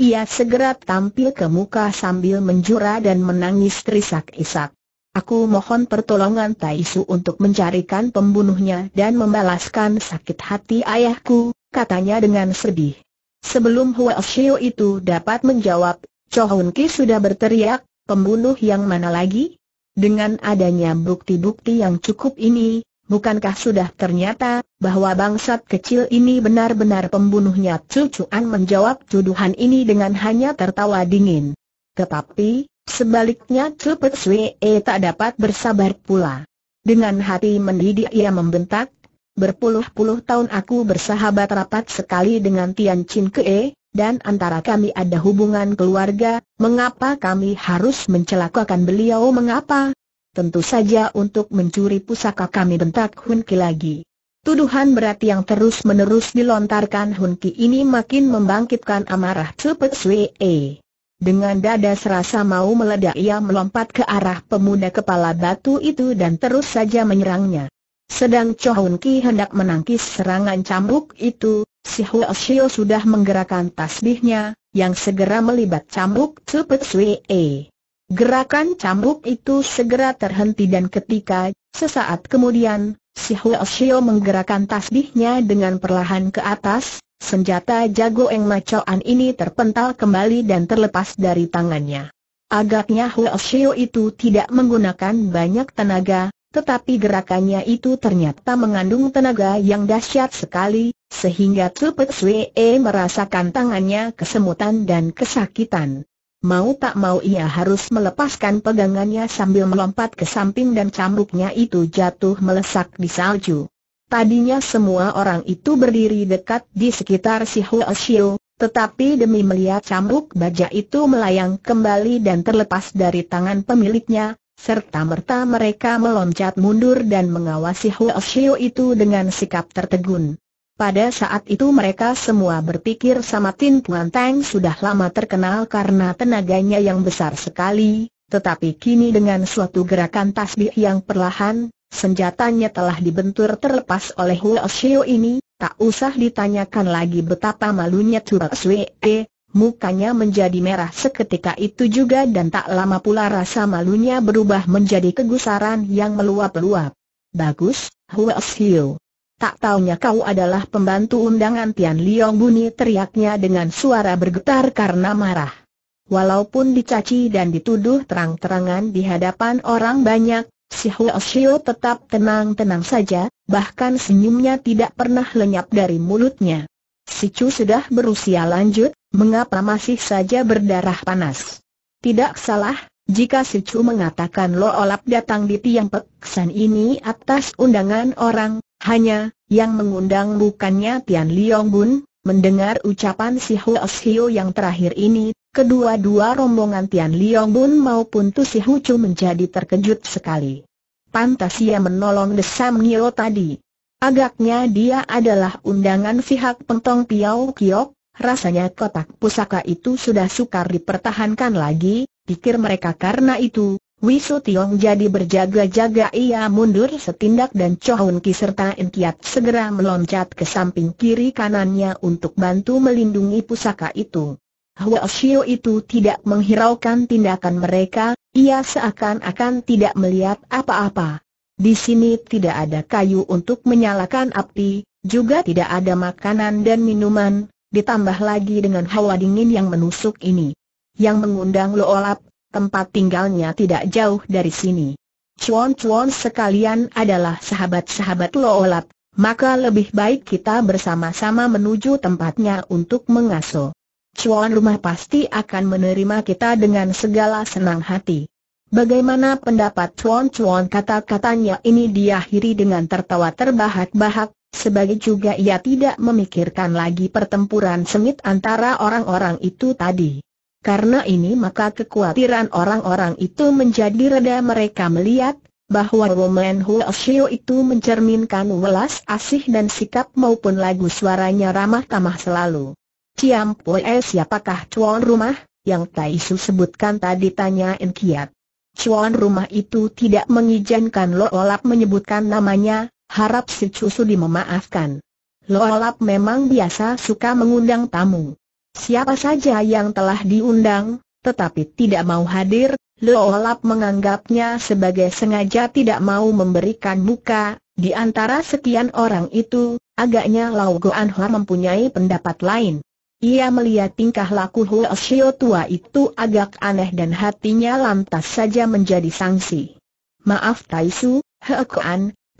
ia segera tampil ke muka sambil menjura dan menangis terisak-isak. Aku mohon pertolongan Taisu untuk mencarikan pembunuhnya dan membalaskan sakit hati ayahku, katanya dengan sedih. Sebelum Hua Xiu itu dapat menjawab, Chohun Ki sudah berteriak, pembunuh yang mana lagi? Dengan adanya bukti-bukti yang cukup ini, bukankah sudah ternyata bahwa bangsat kecil ini benar-benar pembunuhnya? Cucuan menjawab tuduhan ini dengan hanya tertawa dingin. Tetapi, Sebaliknya Cepet Swee eh, tak dapat bersabar pula. Dengan hati mendidih ia membentak, berpuluh-puluh tahun aku bersahabat rapat sekali dengan Tian Chin Kee, eh, dan antara kami ada hubungan keluarga, mengapa kami harus mencelakakan beliau mengapa? Tentu saja untuk mencuri pusaka kami bentak Hun Ki lagi. Tuduhan berat yang terus-menerus dilontarkan Hun Ki ini makin membangkitkan amarah Cepet Swee. Eh. Dengan dada serasa mau meledak ia melompat ke arah pemuda kepala batu itu dan terus saja menyerangnya. Sedang Chohun Ki hendak menangkis serangan cambuk itu, si Hu Shio sudah menggerakkan tasbihnya, yang segera melibat cambuk cepet Sui E. Gerakan cambuk itu segera terhenti dan ketika, sesaat kemudian, Si Huo menggerakkan tasbihnya dengan perlahan ke atas, senjata jago Eng Macoan ini terpental kembali dan terlepas dari tangannya. Agaknya Huo Oshio itu tidak menggunakan banyak tenaga, tetapi gerakannya itu ternyata mengandung tenaga yang dahsyat sekali, sehingga Tupet Swee merasakan tangannya kesemutan dan kesakitan. Mau tak mau ia harus melepaskan pegangannya sambil melompat ke samping dan cambuknya itu jatuh melesak di salju. Tadinya semua orang itu berdiri dekat di sekitar si Hua Xiu, tetapi demi melihat cambuk baja itu melayang kembali dan terlepas dari tangan pemiliknya, serta merta mereka meloncat mundur dan mengawasi Huo Xiu itu dengan sikap tertegun. Pada saat itu mereka semua berpikir sama Tin Puan Teng sudah lama terkenal karena tenaganya yang besar sekali, tetapi kini dengan suatu gerakan tasbih yang perlahan, senjatanya telah dibentur terlepas oleh Huo Xiu ini, tak usah ditanyakan lagi betapa malunya Tuo Sue, mukanya menjadi merah seketika itu juga dan tak lama pula rasa malunya berubah menjadi kegusaran yang meluap-luap. Bagus, Huo Xiu. Tak taunya kau adalah pembantu undangan Tian Liong Buni teriaknya dengan suara bergetar karena marah. Walaupun dicaci dan dituduh terang-terangan di hadapan orang banyak, si Huo Xiu tetap tenang-tenang saja, bahkan senyumnya tidak pernah lenyap dari mulutnya. Si Chu sudah berusia lanjut, mengapa masih saja berdarah panas? Tidak salah, jika si Chu mengatakan Lo Olap datang di Tiang Peksan ini atas undangan orang, hanya, yang mengundang bukannya Tian Liong Bun, mendengar ucapan si Es Hiu yang terakhir ini, kedua-dua rombongan Tian Liong Bun maupun Tu Si Chu menjadi terkejut sekali. Pantas ia menolong Desam Nio tadi. Agaknya dia adalah undangan pihak pentong piau Kiok, rasanya kotak pusaka itu sudah sukar dipertahankan lagi, pikir mereka karena itu, Wisu Tiong jadi berjaga-jaga ia mundur setindak dan Chohun Ki serta Inkiat segera meloncat ke samping kiri kanannya untuk bantu melindungi pusaka itu. Hua Xiu itu tidak menghiraukan tindakan mereka, ia seakan-akan tidak melihat apa-apa. Di sini tidak ada kayu untuk menyalakan api, juga tidak ada makanan dan minuman, ditambah lagi dengan hawa dingin yang menusuk ini. Yang mengundang loolap tempat tinggalnya tidak jauh dari sini. Cuan-cuan sekalian adalah sahabat-sahabat Loolat, maka lebih baik kita bersama-sama menuju tempatnya untuk mengaso. Cuan rumah pasti akan menerima kita dengan segala senang hati. Bagaimana pendapat cuan-cuan kata-katanya ini diakhiri dengan tertawa terbahak-bahak, sebagai juga ia tidak memikirkan lagi pertempuran sengit antara orang-orang itu tadi. Karena ini maka kekhawatiran orang-orang itu menjadi reda mereka melihat, bahwa Roman Huoshio itu mencerminkan welas asih dan sikap maupun lagu suaranya ramah tamah selalu. Ciam Poe siapakah cuan rumah, yang Tai Su sebutkan tadi tanya Kiat. Cuan rumah itu tidak mengizinkan Lo Olap menyebutkan namanya, harap si Cusudi dimemaafkan. Lo Olap memang biasa suka mengundang tamu. Siapa saja yang telah diundang, tetapi tidak mau hadir, Loolap menganggapnya sebagai sengaja tidak mau memberikan muka, di antara sekian orang itu, agaknya Lau Goan Hoa mempunyai pendapat lain. Ia melihat tingkah laku Huo Xiao tua itu agak aneh dan hatinya lantas saja menjadi sangsi. Maaf Taisu, He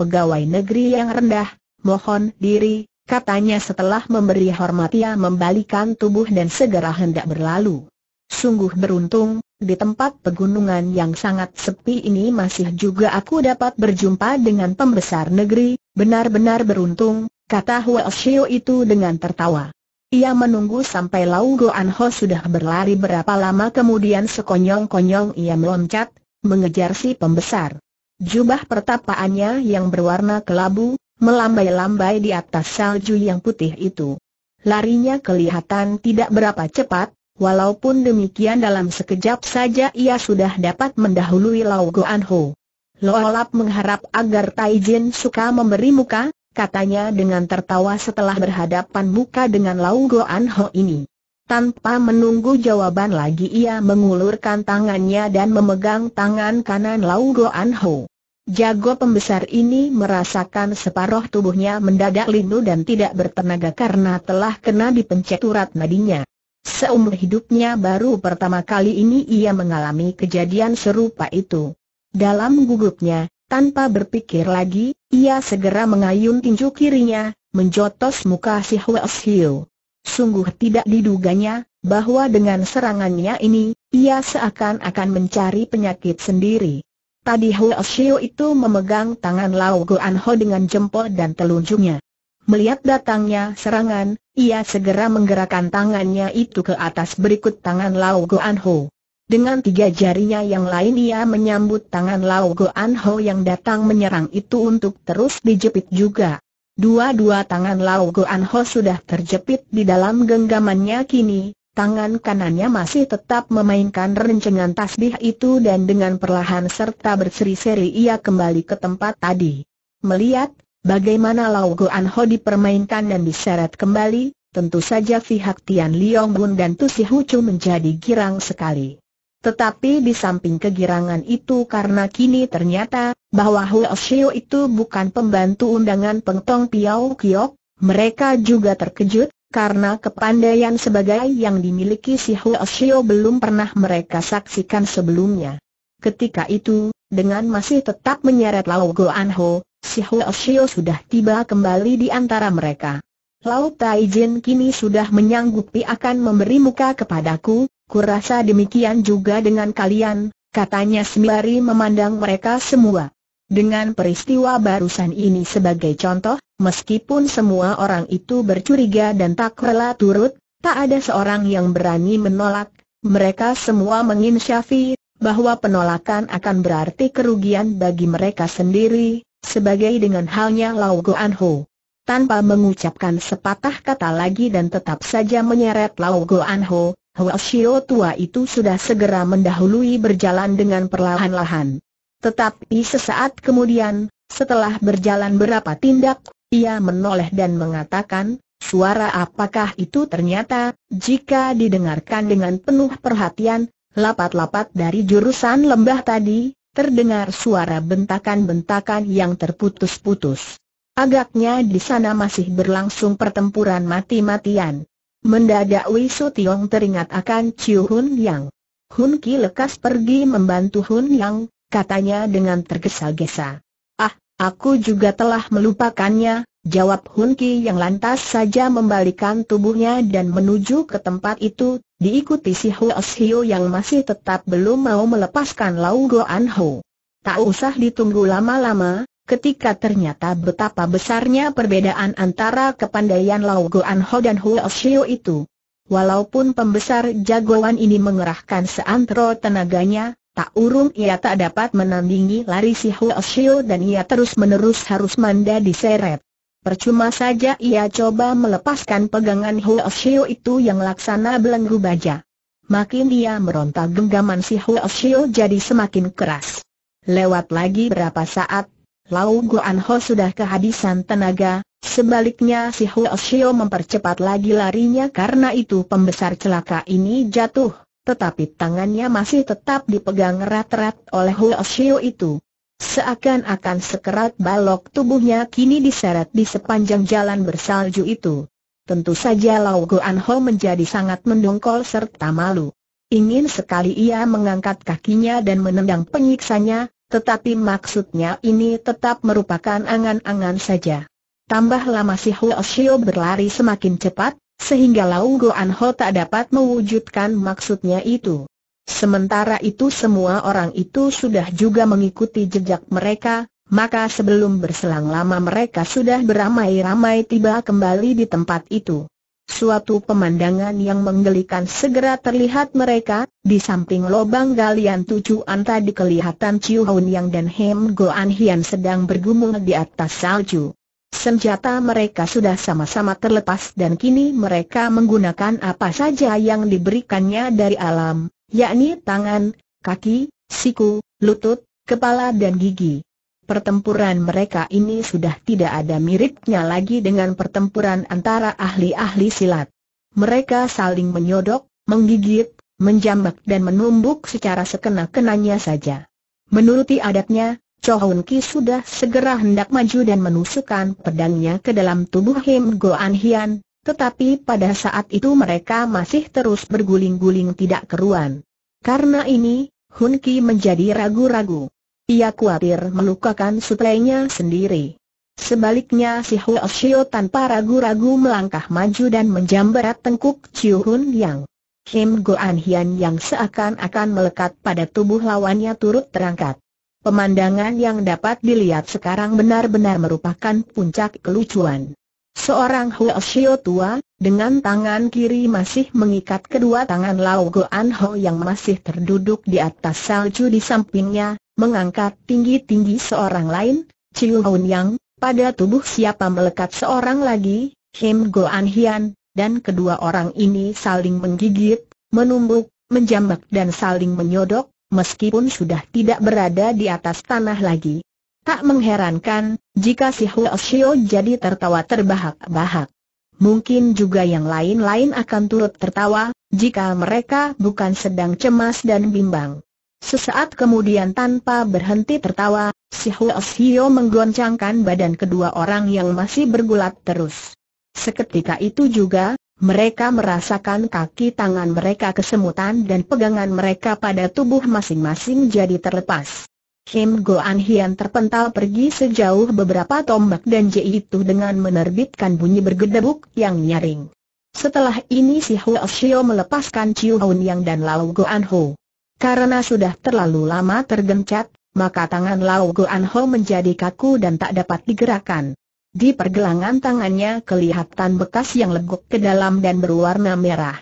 pegawai negeri yang rendah, mohon diri, katanya setelah memberi hormat ia membalikan tubuh dan segera hendak berlalu. Sungguh beruntung, di tempat pegunungan yang sangat sepi ini masih juga aku dapat berjumpa dengan pembesar negeri, benar-benar beruntung, kata Hua Shio itu dengan tertawa. Ia menunggu sampai Lau Go An Ho sudah berlari berapa lama kemudian sekonyong-konyong ia meloncat, mengejar si pembesar. Jubah pertapaannya yang berwarna kelabu, melambai-lambai di atas salju yang putih itu. Larinya kelihatan tidak berapa cepat, walaupun demikian dalam sekejap saja ia sudah dapat mendahului Lau Goan Ho. Loolap mengharap agar Taijin suka memberi muka, katanya dengan tertawa setelah berhadapan muka dengan Lau Goan Ho ini. Tanpa menunggu jawaban lagi ia mengulurkan tangannya dan memegang tangan kanan Lau Goan Ho. Jago pembesar ini merasakan separoh tubuhnya mendadak lindu dan tidak bertenaga karena telah kena dipencet urat nadinya. Seumur hidupnya baru pertama kali ini ia mengalami kejadian serupa itu. Dalam gugupnya, tanpa berpikir lagi, ia segera mengayun tinju kirinya, menjotos muka si Huas Hiu. Sungguh tidak diduganya, bahwa dengan serangannya ini, ia seakan-akan mencari penyakit sendiri. Tadi Hua Xiu itu memegang tangan Lau Guan Ho dengan jempol dan telunjuknya. Melihat datangnya serangan, ia segera menggerakkan tangannya itu ke atas berikut tangan Lau Guan Ho. Dengan tiga jarinya yang lain ia menyambut tangan Lau Guan Ho yang datang menyerang itu untuk terus dijepit juga. Dua-dua tangan Lau Guan Ho sudah terjepit di dalam genggamannya kini, Tangan kanannya masih tetap memainkan rencengan tasbih itu dan dengan perlahan serta berseri-seri ia kembali ke tempat tadi. Melihat bagaimana Lau Guan Ho dipermainkan dan diseret kembali, tentu saja pihak Tian Liong Bun dan Tu Si Hucu menjadi girang sekali. Tetapi di samping kegirangan itu karena kini ternyata bahwa Huo Xiu itu bukan pembantu undangan Tong Piao Kiok, mereka juga terkejut karena kepandaian sebagai yang dimiliki si Huo belum pernah mereka saksikan sebelumnya. Ketika itu, dengan masih tetap menyeret Lau An Ho, si Huo sudah tiba kembali di antara mereka. Lao Taijin kini sudah menyanggupi akan memberi muka kepadaku, kurasa demikian juga dengan kalian, katanya sembari memandang mereka semua. Dengan peristiwa barusan ini sebagai contoh, meskipun semua orang itu bercuriga dan tak rela turut, tak ada seorang yang berani menolak. Mereka semua menginsyafi bahwa penolakan akan berarti kerugian bagi mereka sendiri, sebagai dengan halnya Lau Goan Ho. Tanpa mengucapkan sepatah kata lagi dan tetap saja menyeret Lau Goan Ho, Hwa tua itu sudah segera mendahului berjalan dengan perlahan-lahan. Tetapi sesaat kemudian, setelah berjalan berapa tindak, ia menoleh dan mengatakan, suara apakah itu ternyata, jika didengarkan dengan penuh perhatian, lapat-lapat dari jurusan lembah tadi, terdengar suara bentakan-bentakan yang terputus-putus. Agaknya di sana masih berlangsung pertempuran mati-matian. Mendadak Wisu Tiong teringat akan Ciu Hun Yang. Hun Ki lekas pergi membantu Hun Yang, katanya dengan tergesa-gesa. Ah, aku juga telah melupakannya, jawab Hun Ki yang lantas saja membalikan tubuhnya dan menuju ke tempat itu, diikuti si Huo Hio yang masih tetap belum mau melepaskan Lau Goan Ho. Tak usah ditunggu lama-lama, ketika ternyata betapa besarnya perbedaan antara kepandaian Lau Goan Ho dan Huo Hio itu. Walaupun pembesar jagoan ini mengerahkan seantero tenaganya, Tak urung ia tak dapat menandingi lari si Huo Oshio dan ia terus-menerus harus manda diseret. Percuma saja ia coba melepaskan pegangan Huo Oshio itu yang laksana belenggu baja. Makin ia meronta genggaman si Huo Oshio jadi semakin keras. Lewat lagi berapa saat, Lau Guan Ho sudah kehabisan tenaga, sebaliknya si Huo Oshio mempercepat lagi larinya karena itu pembesar celaka ini jatuh tetapi tangannya masih tetap dipegang erat-erat oleh Huo Xiu itu. Seakan-akan sekerat balok tubuhnya kini diseret di sepanjang jalan bersalju itu. Tentu saja Lau Guan Ho menjadi sangat mendongkol serta malu. Ingin sekali ia mengangkat kakinya dan menendang penyiksanya, tetapi maksudnya ini tetap merupakan angan-angan saja. Tambah lama si Huo Xiu berlari semakin cepat, sehingga Launggo Ho tak dapat mewujudkan maksudnya itu. Sementara itu semua orang itu sudah juga mengikuti jejak mereka, maka sebelum berselang lama mereka sudah beramai-ramai tiba kembali di tempat itu. Suatu pemandangan yang menggelikan segera terlihat mereka, di samping lobang galian tujuan tadi kelihatan Chiu Hun Yang dan Hem Goan Hian sedang bergumul di atas salju. Senjata mereka sudah sama-sama terlepas dan kini mereka menggunakan apa saja yang diberikannya dari alam, yakni tangan, kaki, siku, lutut, kepala dan gigi. Pertempuran mereka ini sudah tidak ada miripnya lagi dengan pertempuran antara ahli-ahli silat. Mereka saling menyodok, menggigit, menjambak dan menumbuk secara sekena-kenanya saja. Menuruti adatnya, Chohun Ki sudah segera hendak maju dan menusukkan pedangnya ke dalam tubuh Him Goan Hian, tetapi pada saat itu mereka masih terus berguling-guling tidak keruan. Karena ini, Hun Ki menjadi ragu-ragu. Ia khawatir melukakan suplainya sendiri. Sebaliknya si Huo Shio tanpa ragu-ragu melangkah maju dan menjambarat tengkuk Chiu Hun Yang. Go Goan Hian yang seakan-akan melekat pada tubuh lawannya turut terangkat. Pemandangan yang dapat dilihat sekarang benar-benar merupakan puncak kelucuan. Seorang Huo Xiao tua, dengan tangan kiri masih mengikat kedua tangan Lau Goan Ho yang masih terduduk di atas salju di sampingnya, mengangkat tinggi-tinggi seorang lain, Chiu Hun Yang, pada tubuh siapa melekat seorang lagi, Him Goan Hian, dan kedua orang ini saling menggigit, menumbuk, menjambak dan saling menyodok, meskipun sudah tidak berada di atas tanah lagi. Tak mengherankan, jika si Huo Xiao jadi tertawa terbahak-bahak. Mungkin juga yang lain-lain akan turut tertawa, jika mereka bukan sedang cemas dan bimbang. Sesaat kemudian tanpa berhenti tertawa, si Huo Xiao menggoncangkan badan kedua orang yang masih bergulat terus. Seketika itu juga, mereka merasakan kaki tangan mereka kesemutan dan pegangan mereka pada tubuh masing-masing jadi terlepas. Kim Go An Hian terpental pergi sejauh beberapa tombak dan Ji itu dengan menerbitkan bunyi bergedebuk yang nyaring. Setelah ini si Huo Xiao melepaskan Chiu Hun Yang dan Lau An Ho. Karena sudah terlalu lama tergencat, maka tangan Lau An Ho menjadi kaku dan tak dapat digerakkan. Di pergelangan tangannya kelihatan bekas yang leguk ke dalam dan berwarna merah.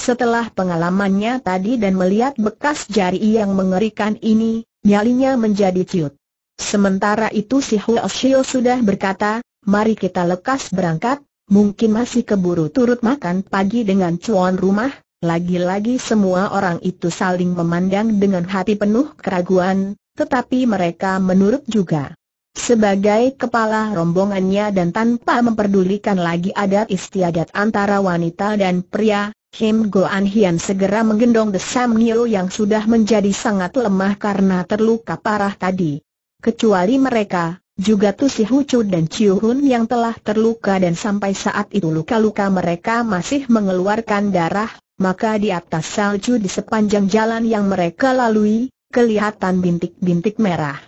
Setelah pengalamannya tadi dan melihat bekas jari yang mengerikan ini, nyalinya menjadi ciut. Sementara itu si Huo sudah berkata, mari kita lekas berangkat, mungkin masih keburu turut makan pagi dengan cuan rumah, lagi-lagi semua orang itu saling memandang dengan hati penuh keraguan, tetapi mereka menurut juga. Sebagai kepala rombongannya dan tanpa memperdulikan lagi adat istiadat antara wanita dan pria, Kim Go An Hian segera menggendong The Sam Nyo yang sudah menjadi sangat lemah karena terluka parah tadi. Kecuali mereka, juga Tu Si Hucu dan Chiu Hun yang telah terluka dan sampai saat itu luka-luka mereka masih mengeluarkan darah, maka di atas salju di sepanjang jalan yang mereka lalui, kelihatan bintik-bintik merah.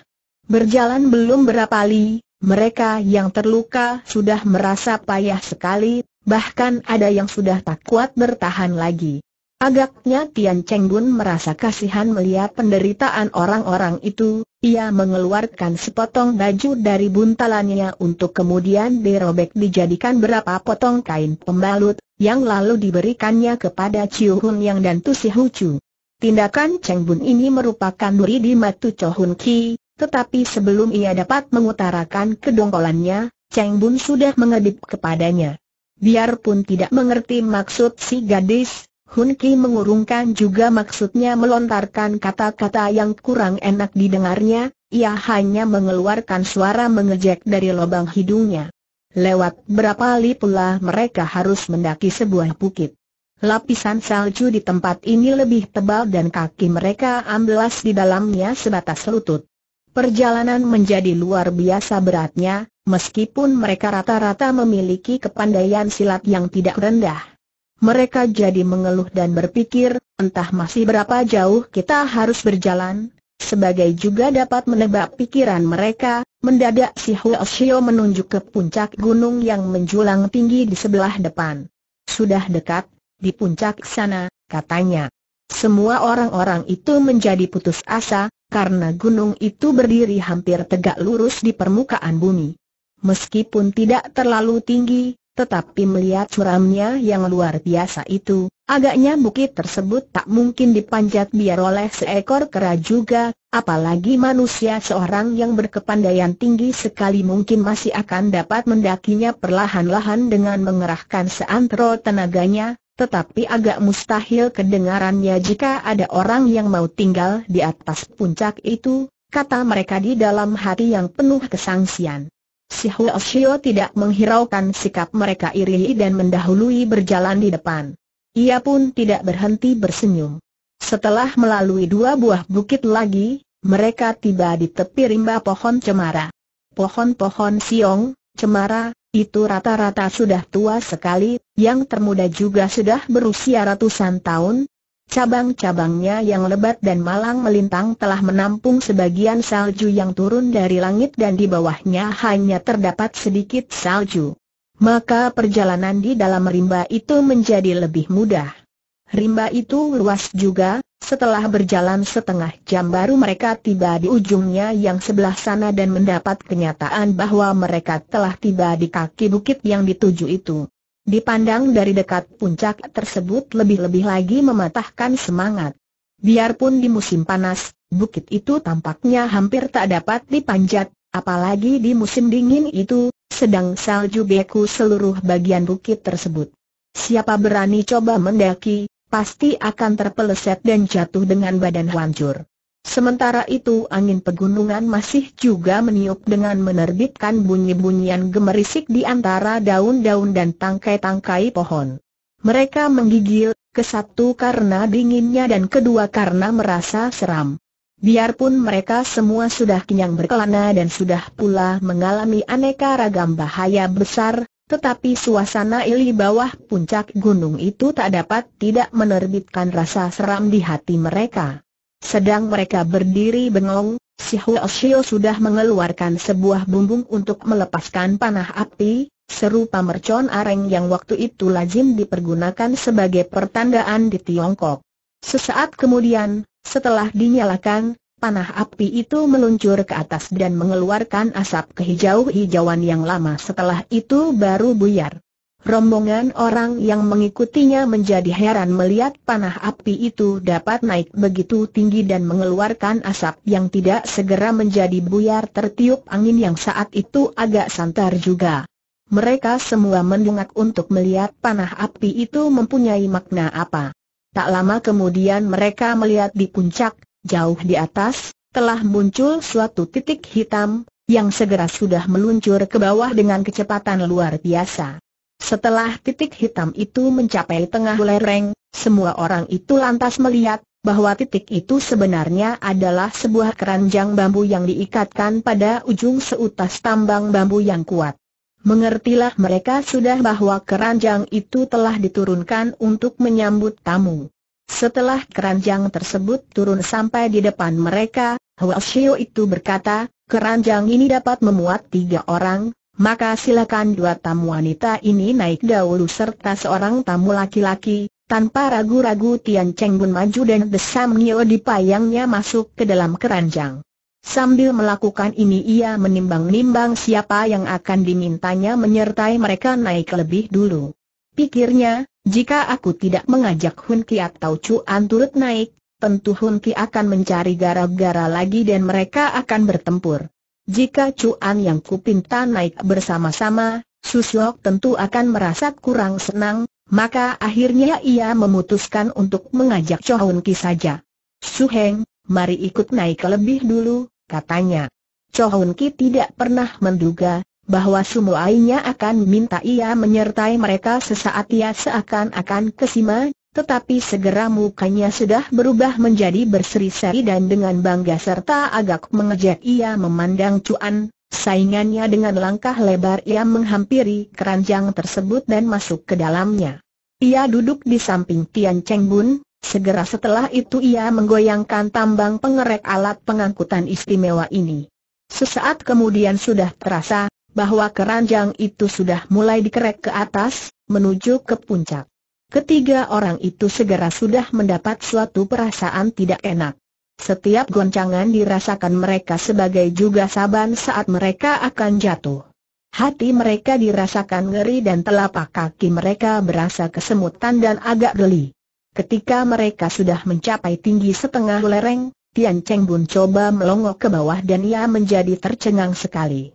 Berjalan belum berapa li, mereka yang terluka sudah merasa payah sekali, bahkan ada yang sudah tak kuat bertahan lagi. Agaknya Tian Chenggun merasa kasihan melihat penderitaan orang-orang itu, ia mengeluarkan sepotong baju dari buntalannya untuk kemudian dirobek dijadikan berapa potong kain pembalut, yang lalu diberikannya kepada Chiu Hun Yang dan Tu Si Hu Chu. Tindakan Chenggun ini merupakan duri di Matu Cho Ki, tetapi sebelum ia dapat mengutarakan kedongkolannya, Cheng Bun sudah mengedip kepadanya. Biarpun tidak mengerti maksud si gadis, Hun Ki mengurungkan juga maksudnya melontarkan kata-kata yang kurang enak didengarnya, ia hanya mengeluarkan suara mengejek dari lubang hidungnya. Lewat berapa li pula mereka harus mendaki sebuah bukit. Lapisan salju di tempat ini lebih tebal dan kaki mereka amblas di dalamnya sebatas lutut. Perjalanan menjadi luar biasa beratnya, meskipun mereka rata-rata memiliki kepandaian silat yang tidak rendah. Mereka jadi mengeluh dan berpikir, entah masih berapa jauh kita harus berjalan, sebagai juga dapat menebak pikiran mereka, mendadak si Huoshio menunjuk ke puncak gunung yang menjulang tinggi di sebelah depan. Sudah dekat, di puncak sana, katanya. Semua orang-orang itu menjadi putus asa, karena gunung itu berdiri hampir tegak lurus di permukaan bumi. Meskipun tidak terlalu tinggi, tetapi melihat curamnya yang luar biasa itu, agaknya bukit tersebut tak mungkin dipanjat biar oleh seekor kera juga, apalagi manusia seorang yang berkepandaian tinggi sekali mungkin masih akan dapat mendakinya perlahan-lahan dengan mengerahkan seantero tenaganya, tetapi agak mustahil kedengarannya jika ada orang yang mau tinggal di atas puncak itu, kata mereka di dalam hati yang penuh kesangsian. Si Huo Xiao tidak menghiraukan sikap mereka iri dan mendahului berjalan di depan. Ia pun tidak berhenti bersenyum. Setelah melalui dua buah bukit lagi, mereka tiba di tepi rimba pohon cemara. Pohon-pohon siong, cemara, itu rata-rata sudah tua sekali, yang termuda juga sudah berusia ratusan tahun. Cabang-cabangnya yang lebat dan malang melintang telah menampung sebagian salju yang turun dari langit dan di bawahnya hanya terdapat sedikit salju. Maka perjalanan di dalam rimba itu menjadi lebih mudah. Rimba itu luas juga, setelah berjalan setengah jam baru mereka tiba di ujungnya yang sebelah sana dan mendapat kenyataan bahwa mereka telah tiba di kaki bukit yang dituju itu. Dipandang dari dekat puncak tersebut lebih-lebih lagi mematahkan semangat. Biarpun di musim panas, bukit itu tampaknya hampir tak dapat dipanjat, apalagi di musim dingin itu, sedang salju beku seluruh bagian bukit tersebut. Siapa berani coba mendaki, pasti akan terpeleset dan jatuh dengan badan hancur. Sementara itu angin pegunungan masih juga meniup dengan menerbitkan bunyi-bunyian gemerisik di antara daun-daun dan tangkai-tangkai pohon. Mereka menggigil, kesatu karena dinginnya dan kedua karena merasa seram. Biarpun mereka semua sudah kenyang berkelana dan sudah pula mengalami aneka ragam bahaya besar, tetapi suasana ili bawah puncak gunung itu tak dapat tidak menerbitkan rasa seram di hati mereka. Sedang mereka berdiri bengong, si Huoshio sudah mengeluarkan sebuah bumbung untuk melepaskan panah api, serupa mercon areng yang waktu itu lazim dipergunakan sebagai pertandaan di Tiongkok. Sesaat kemudian, setelah dinyalakan, Panah api itu meluncur ke atas dan mengeluarkan asap kehijau-hijauan yang lama setelah itu baru buyar. Rombongan orang yang mengikutinya menjadi heran melihat panah api itu dapat naik begitu tinggi dan mengeluarkan asap yang tidak segera menjadi buyar tertiup angin yang saat itu agak santar juga. Mereka semua mendungak untuk melihat panah api itu mempunyai makna apa. Tak lama kemudian mereka melihat di puncak, Jauh di atas, telah muncul suatu titik hitam, yang segera sudah meluncur ke bawah dengan kecepatan luar biasa. Setelah titik hitam itu mencapai tengah lereng, semua orang itu lantas melihat, bahwa titik itu sebenarnya adalah sebuah keranjang bambu yang diikatkan pada ujung seutas tambang bambu yang kuat. Mengertilah mereka sudah bahwa keranjang itu telah diturunkan untuk menyambut tamu. Setelah keranjang tersebut turun sampai di depan mereka, Hua Xiu itu berkata, keranjang ini dapat memuat tiga orang, maka silakan dua tamu wanita ini naik dahulu serta seorang tamu laki-laki. Tanpa ragu-ragu Tian Cheng Bun maju dan desam Nio payangnya masuk ke dalam keranjang. Sambil melakukan ini ia menimbang-nimbang siapa yang akan dimintanya menyertai mereka naik lebih dulu. Pikirnya, jika aku tidak mengajak Hun Ki atau Cuan turut naik, tentu Hun Ki akan mencari gara-gara lagi dan mereka akan bertempur. Jika Cuan yang kupinta naik bersama-sama, Suslok tentu akan merasa kurang senang, maka akhirnya ia memutuskan untuk mengajak Hun Ki saja. Suheng, mari ikut naik lebih dulu, katanya. Hun Ki tidak pernah menduga, bahwa semuanya akan minta ia menyertai mereka sesaat ia seakan-akan kesima, tetapi segera mukanya sudah berubah menjadi berseri-seri dan dengan bangga serta agak mengejek ia memandang cuan, saingannya dengan langkah lebar ia menghampiri keranjang tersebut dan masuk ke dalamnya. Ia duduk di samping Tian Cheng Bun, segera setelah itu ia menggoyangkan tambang pengerek alat pengangkutan istimewa ini. Sesaat kemudian sudah terasa, bahwa keranjang itu sudah mulai dikerek ke atas, menuju ke puncak. Ketiga orang itu segera sudah mendapat suatu perasaan tidak enak. Setiap goncangan dirasakan mereka sebagai juga saban saat mereka akan jatuh. Hati mereka dirasakan ngeri dan telapak kaki mereka berasa kesemutan dan agak geli. Ketika mereka sudah mencapai tinggi setengah lereng, Tian Cheng Bun coba melongok ke bawah dan ia menjadi tercengang sekali.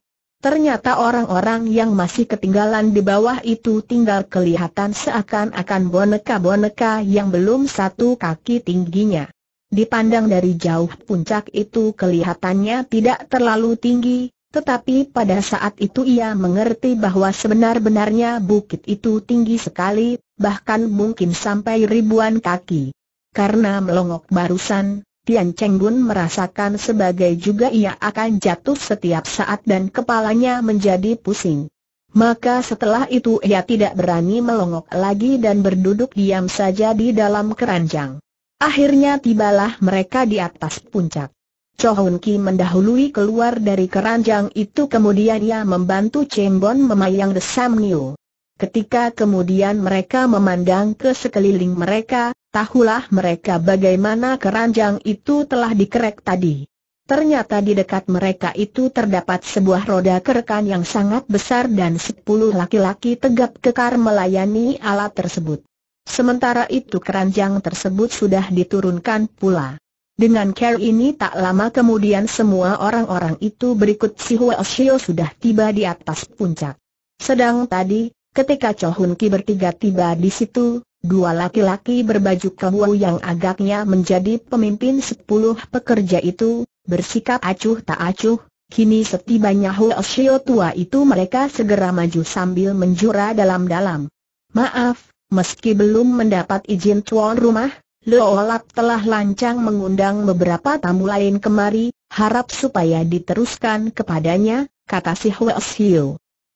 Ternyata orang-orang yang masih ketinggalan di bawah itu tinggal kelihatan seakan-akan boneka-boneka yang belum satu kaki tingginya. Dipandang dari jauh puncak itu kelihatannya tidak terlalu tinggi, tetapi pada saat itu ia mengerti bahwa sebenar-benarnya bukit itu tinggi sekali, bahkan mungkin sampai ribuan kaki. Karena melongok barusan, Tian Cheng merasakan sebagai juga ia akan jatuh setiap saat dan kepalanya menjadi pusing. Maka setelah itu ia tidak berani melongok lagi dan berduduk diam saja di dalam keranjang. Akhirnya tibalah mereka di atas puncak. Hun Ki mendahului keluar dari keranjang itu kemudian ia membantu Bon memayang Sam Niu. Ketika kemudian mereka memandang ke sekeliling mereka, Tahulah mereka bagaimana keranjang itu telah dikerek tadi. Ternyata di dekat mereka itu terdapat sebuah roda kerekan yang sangat besar dan sepuluh laki-laki tegap kekar melayani alat tersebut. Sementara itu keranjang tersebut sudah diturunkan pula. Dengan care ini tak lama kemudian semua orang-orang itu berikut si Huo sudah tiba di atas puncak. Sedang tadi, ketika Chohun Ki bertiga tiba di situ, Dua laki-laki berbaju kebu yang agaknya menjadi pemimpin sepuluh pekerja itu, bersikap acuh tak acuh, kini setibanya Huo Xiao tua itu mereka segera maju sambil menjura dalam-dalam. Maaf, meski belum mendapat izin tuan rumah, Lap telah lancang mengundang beberapa tamu lain kemari, harap supaya diteruskan kepadanya, kata si Huo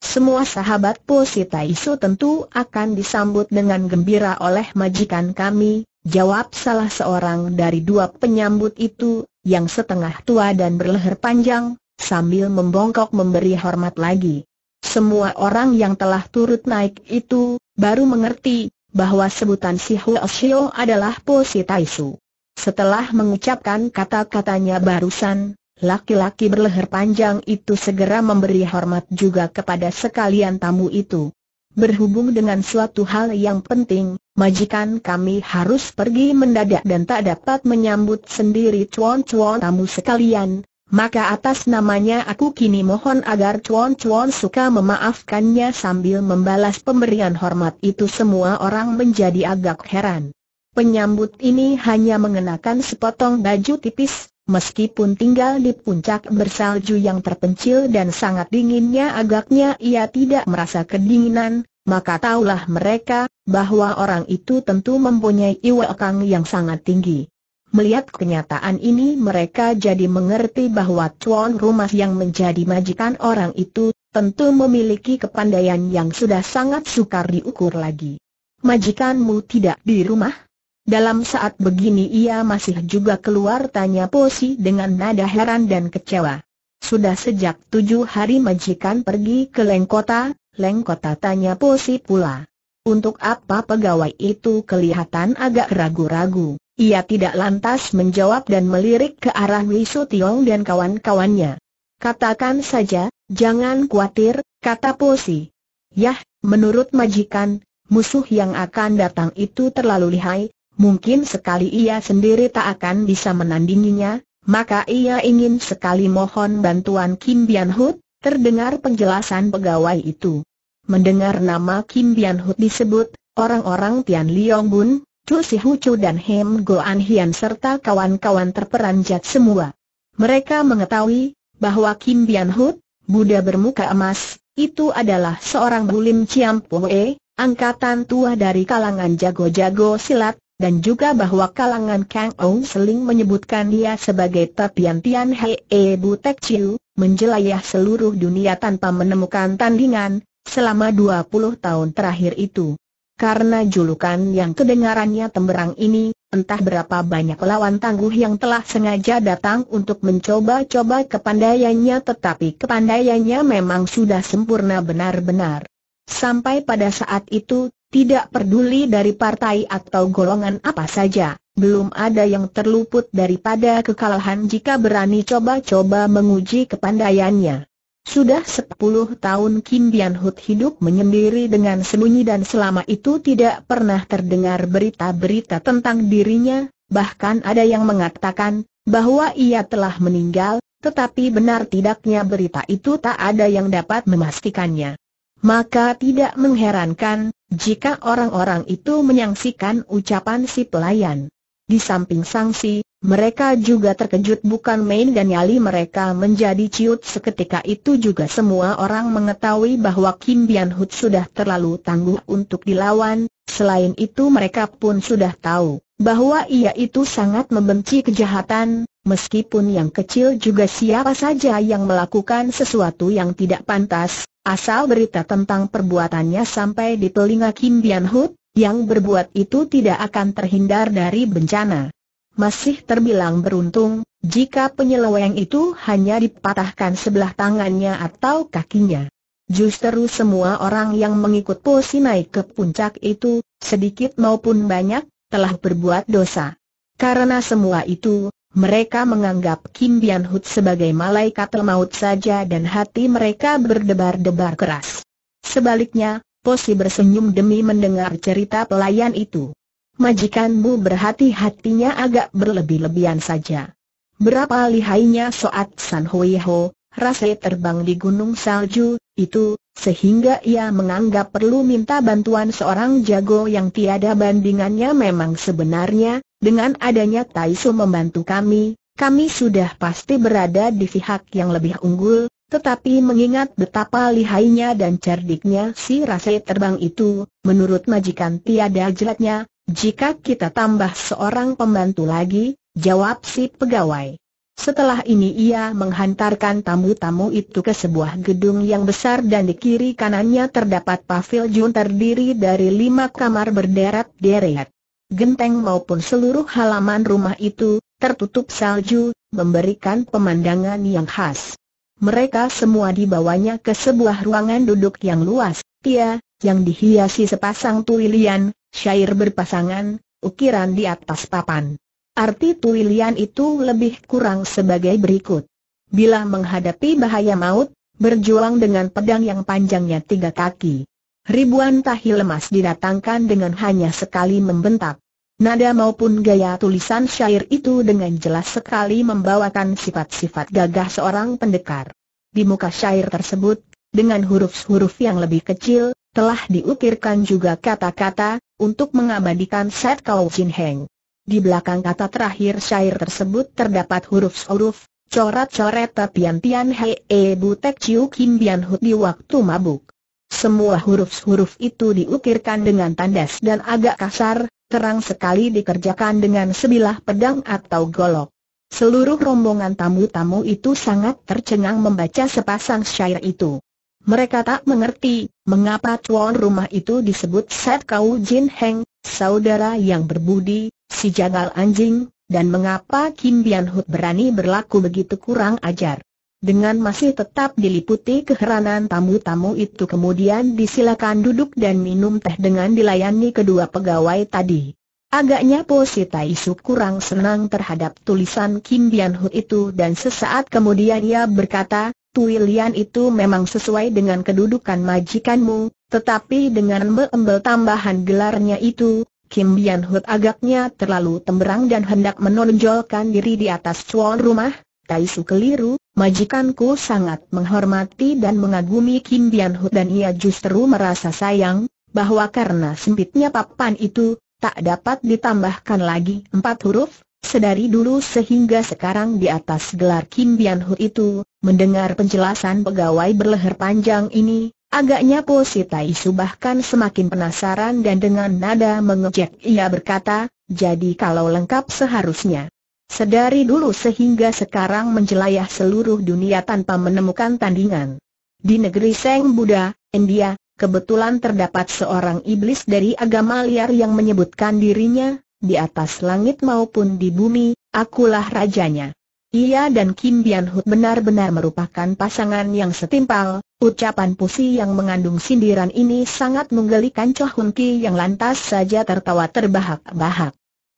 semua sahabat Posita Isu tentu akan disambut dengan gembira oleh majikan kami, jawab salah seorang dari dua penyambut itu, yang setengah tua dan berleher panjang, sambil membongkok memberi hormat lagi. Semua orang yang telah turut naik itu, baru mengerti, bahwa sebutan si Huoshio adalah Posita Isu. Setelah mengucapkan kata-katanya barusan, Laki-laki berleher panjang itu segera memberi hormat juga kepada sekalian tamu itu. Berhubung dengan suatu hal yang penting, majikan kami harus pergi mendadak dan tak dapat menyambut sendiri cuan-cuan tamu sekalian, maka atas namanya aku kini mohon agar cuan-cuan suka memaafkannya sambil membalas pemberian hormat itu semua orang menjadi agak heran. Penyambut ini hanya mengenakan sepotong baju tipis, Meskipun tinggal di puncak bersalju yang terpencil dan sangat dinginnya agaknya ia tidak merasa kedinginan, maka taulah mereka, bahwa orang itu tentu mempunyai iwakang yang sangat tinggi. Melihat kenyataan ini mereka jadi mengerti bahwa tuan rumah yang menjadi majikan orang itu, tentu memiliki kepandaian yang sudah sangat sukar diukur lagi. Majikanmu tidak di rumah? Dalam saat begini ia masih juga keluar tanya Posi dengan nada heran dan kecewa. Sudah sejak tujuh hari majikan pergi ke Lengkota, Lengkota tanya Posi pula. Untuk apa pegawai itu kelihatan agak ragu-ragu. Ia tidak lantas menjawab dan melirik ke arah Wisu Tiong dan kawan-kawannya. Katakan saja, jangan khawatir, kata Posi. Yah, menurut majikan, musuh yang akan datang itu terlalu lihai, Mungkin sekali ia sendiri tak akan bisa menandinginya, maka ia ingin sekali mohon bantuan Kim Bian Hut, terdengar penjelasan pegawai itu. Mendengar nama Kim Bian Hut disebut, orang-orang Tian Liong Bun, Chu Si Chu dan Hem Goan Hian serta kawan-kawan terperanjat semua. Mereka mengetahui bahwa Kim Bian Hut, Buddha bermuka emas, itu adalah seorang Bulim Chiam Pue, angkatan tua dari kalangan jago-jago silat, dan juga bahwa kalangan Kang Ong seling menyebutkan dia sebagai Tapian Tian Hei e Butek Chiu, menjelajah seluruh dunia tanpa menemukan tandingan, selama 20 tahun terakhir itu. Karena julukan yang kedengarannya temberang ini, entah berapa banyak lawan tangguh yang telah sengaja datang untuk mencoba-coba kepandaiannya tetapi kepandaiannya memang sudah sempurna benar-benar. Sampai pada saat itu, tidak peduli dari partai atau golongan apa saja, belum ada yang terluput daripada kekalahan jika berani coba-coba menguji kepandaiannya. Sudah 10 tahun Kim Bian Hut hidup menyendiri dengan sembunyi dan selama itu tidak pernah terdengar berita-berita tentang dirinya, bahkan ada yang mengatakan bahwa ia telah meninggal, tetapi benar tidaknya berita itu tak ada yang dapat memastikannya. Maka tidak mengherankan jika orang-orang itu menyaksikan ucapan si pelayan. Di samping sanksi, mereka juga terkejut bukan main dan nyali mereka menjadi ciut seketika itu juga semua orang mengetahui bahwa Kim Bian Hood sudah terlalu tangguh untuk dilawan, selain itu mereka pun sudah tahu bahwa ia itu sangat membenci kejahatan, meskipun yang kecil juga siapa saja yang melakukan sesuatu yang tidak pantas, Asal berita tentang perbuatannya sampai di telinga Kim Bian Hut, yang berbuat itu tidak akan terhindar dari bencana. Masih terbilang beruntung, jika penyeleweng itu hanya dipatahkan sebelah tangannya atau kakinya. Justru semua orang yang mengikut Posi naik ke puncak itu, sedikit maupun banyak, telah berbuat dosa. Karena semua itu, mereka menganggap Kim Bian Hut sebagai malaikat maut saja dan hati mereka berdebar-debar keras. Sebaliknya, Posi bersenyum demi mendengar cerita pelayan itu. Majikanmu berhati-hatinya agak berlebih-lebihan saja. Berapa lihainya Soat San Hui Ho, rasa terbang di gunung salju, itu, sehingga ia menganggap perlu minta bantuan seorang jago yang tiada bandingannya memang sebenarnya, dengan adanya Taisu membantu kami, kami sudah pasti berada di pihak yang lebih unggul, tetapi mengingat betapa lihainya dan cerdiknya si rase terbang itu, menurut majikan tiada jelatnya, jika kita tambah seorang pembantu lagi, jawab si pegawai. Setelah ini ia menghantarkan tamu-tamu itu ke sebuah gedung yang besar dan di kiri kanannya terdapat pavilion terdiri dari lima kamar berderet-deret genteng maupun seluruh halaman rumah itu, tertutup salju, memberikan pemandangan yang khas. Mereka semua dibawanya ke sebuah ruangan duduk yang luas, tia, yang dihiasi sepasang tuilian, syair berpasangan, ukiran di atas papan. Arti tuilian itu lebih kurang sebagai berikut. Bila menghadapi bahaya maut, berjuang dengan pedang yang panjangnya tiga kaki ribuan tahi lemas didatangkan dengan hanya sekali membentak. Nada maupun gaya tulisan syair itu dengan jelas sekali membawakan sifat-sifat gagah seorang pendekar. Di muka syair tersebut, dengan huruf-huruf yang lebih kecil, telah diukirkan juga kata-kata, untuk mengabadikan set kau Jin Heng. Di belakang kata terakhir syair tersebut terdapat huruf-huruf, corat-coret tapian Tian hee bu Butek Ciu Kim Bian Hut di waktu mabuk. Semua huruf-huruf itu diukirkan dengan tandas dan agak kasar, terang sekali dikerjakan dengan sebilah pedang atau golok. Seluruh rombongan tamu-tamu itu sangat tercengang membaca sepasang syair itu. Mereka tak mengerti, mengapa tuan rumah itu disebut Set Kau Jin Heng, saudara yang berbudi, si jagal anjing, dan mengapa Kim Bian Hut berani berlaku begitu kurang ajar. Dengan masih tetap diliputi keheranan tamu-tamu itu kemudian disilakan duduk dan minum teh dengan dilayani kedua pegawai tadi. Agaknya Posi Taisu kurang senang terhadap tulisan Kim Bian Hu itu dan sesaat kemudian ia berkata, Tui Lian itu memang sesuai dengan kedudukan majikanmu, tetapi dengan embel tambahan gelarnya itu, Kim Bian Hu agaknya terlalu temberang dan hendak menonjolkan diri di atas cuan rumah, Tai Su keliru, majikanku sangat menghormati dan mengagumi Kim Bian Ho dan ia justru merasa sayang, bahwa karena sempitnya papan itu, tak dapat ditambahkan lagi empat huruf, sedari dulu sehingga sekarang di atas gelar Kim Bian Ho itu, mendengar penjelasan pegawai berleher panjang ini, Agaknya Posi Tai Su bahkan semakin penasaran dan dengan nada mengejek ia berkata, jadi kalau lengkap seharusnya. Sedari dulu sehingga sekarang menjelayah seluruh dunia tanpa menemukan tandingan. Di negeri Seng Buddha, India, kebetulan terdapat seorang iblis dari agama liar yang menyebutkan dirinya, di atas langit maupun di bumi, akulah rajanya. Ia dan Kim Bian Hut benar-benar merupakan pasangan yang setimpal, ucapan pusi yang mengandung sindiran ini sangat menggelikan Choh Hun Ki yang lantas saja tertawa terbahak-bahak.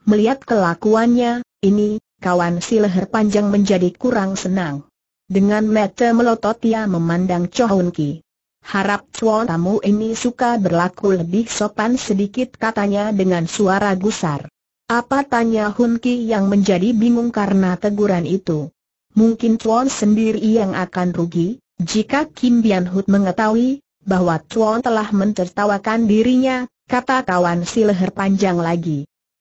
Melihat kelakuannya, ini, kawan si leher panjang menjadi kurang senang. Dengan mata melotot ia memandang Chohun Ki. Harap cuan tamu ini suka berlaku lebih sopan sedikit katanya dengan suara gusar. Apa tanya Hun Ki yang menjadi bingung karena teguran itu. Mungkin cuan sendiri yang akan rugi, jika Kim Bian Hut mengetahui, bahwa cuan telah mentertawakan dirinya, kata kawan si leher panjang lagi.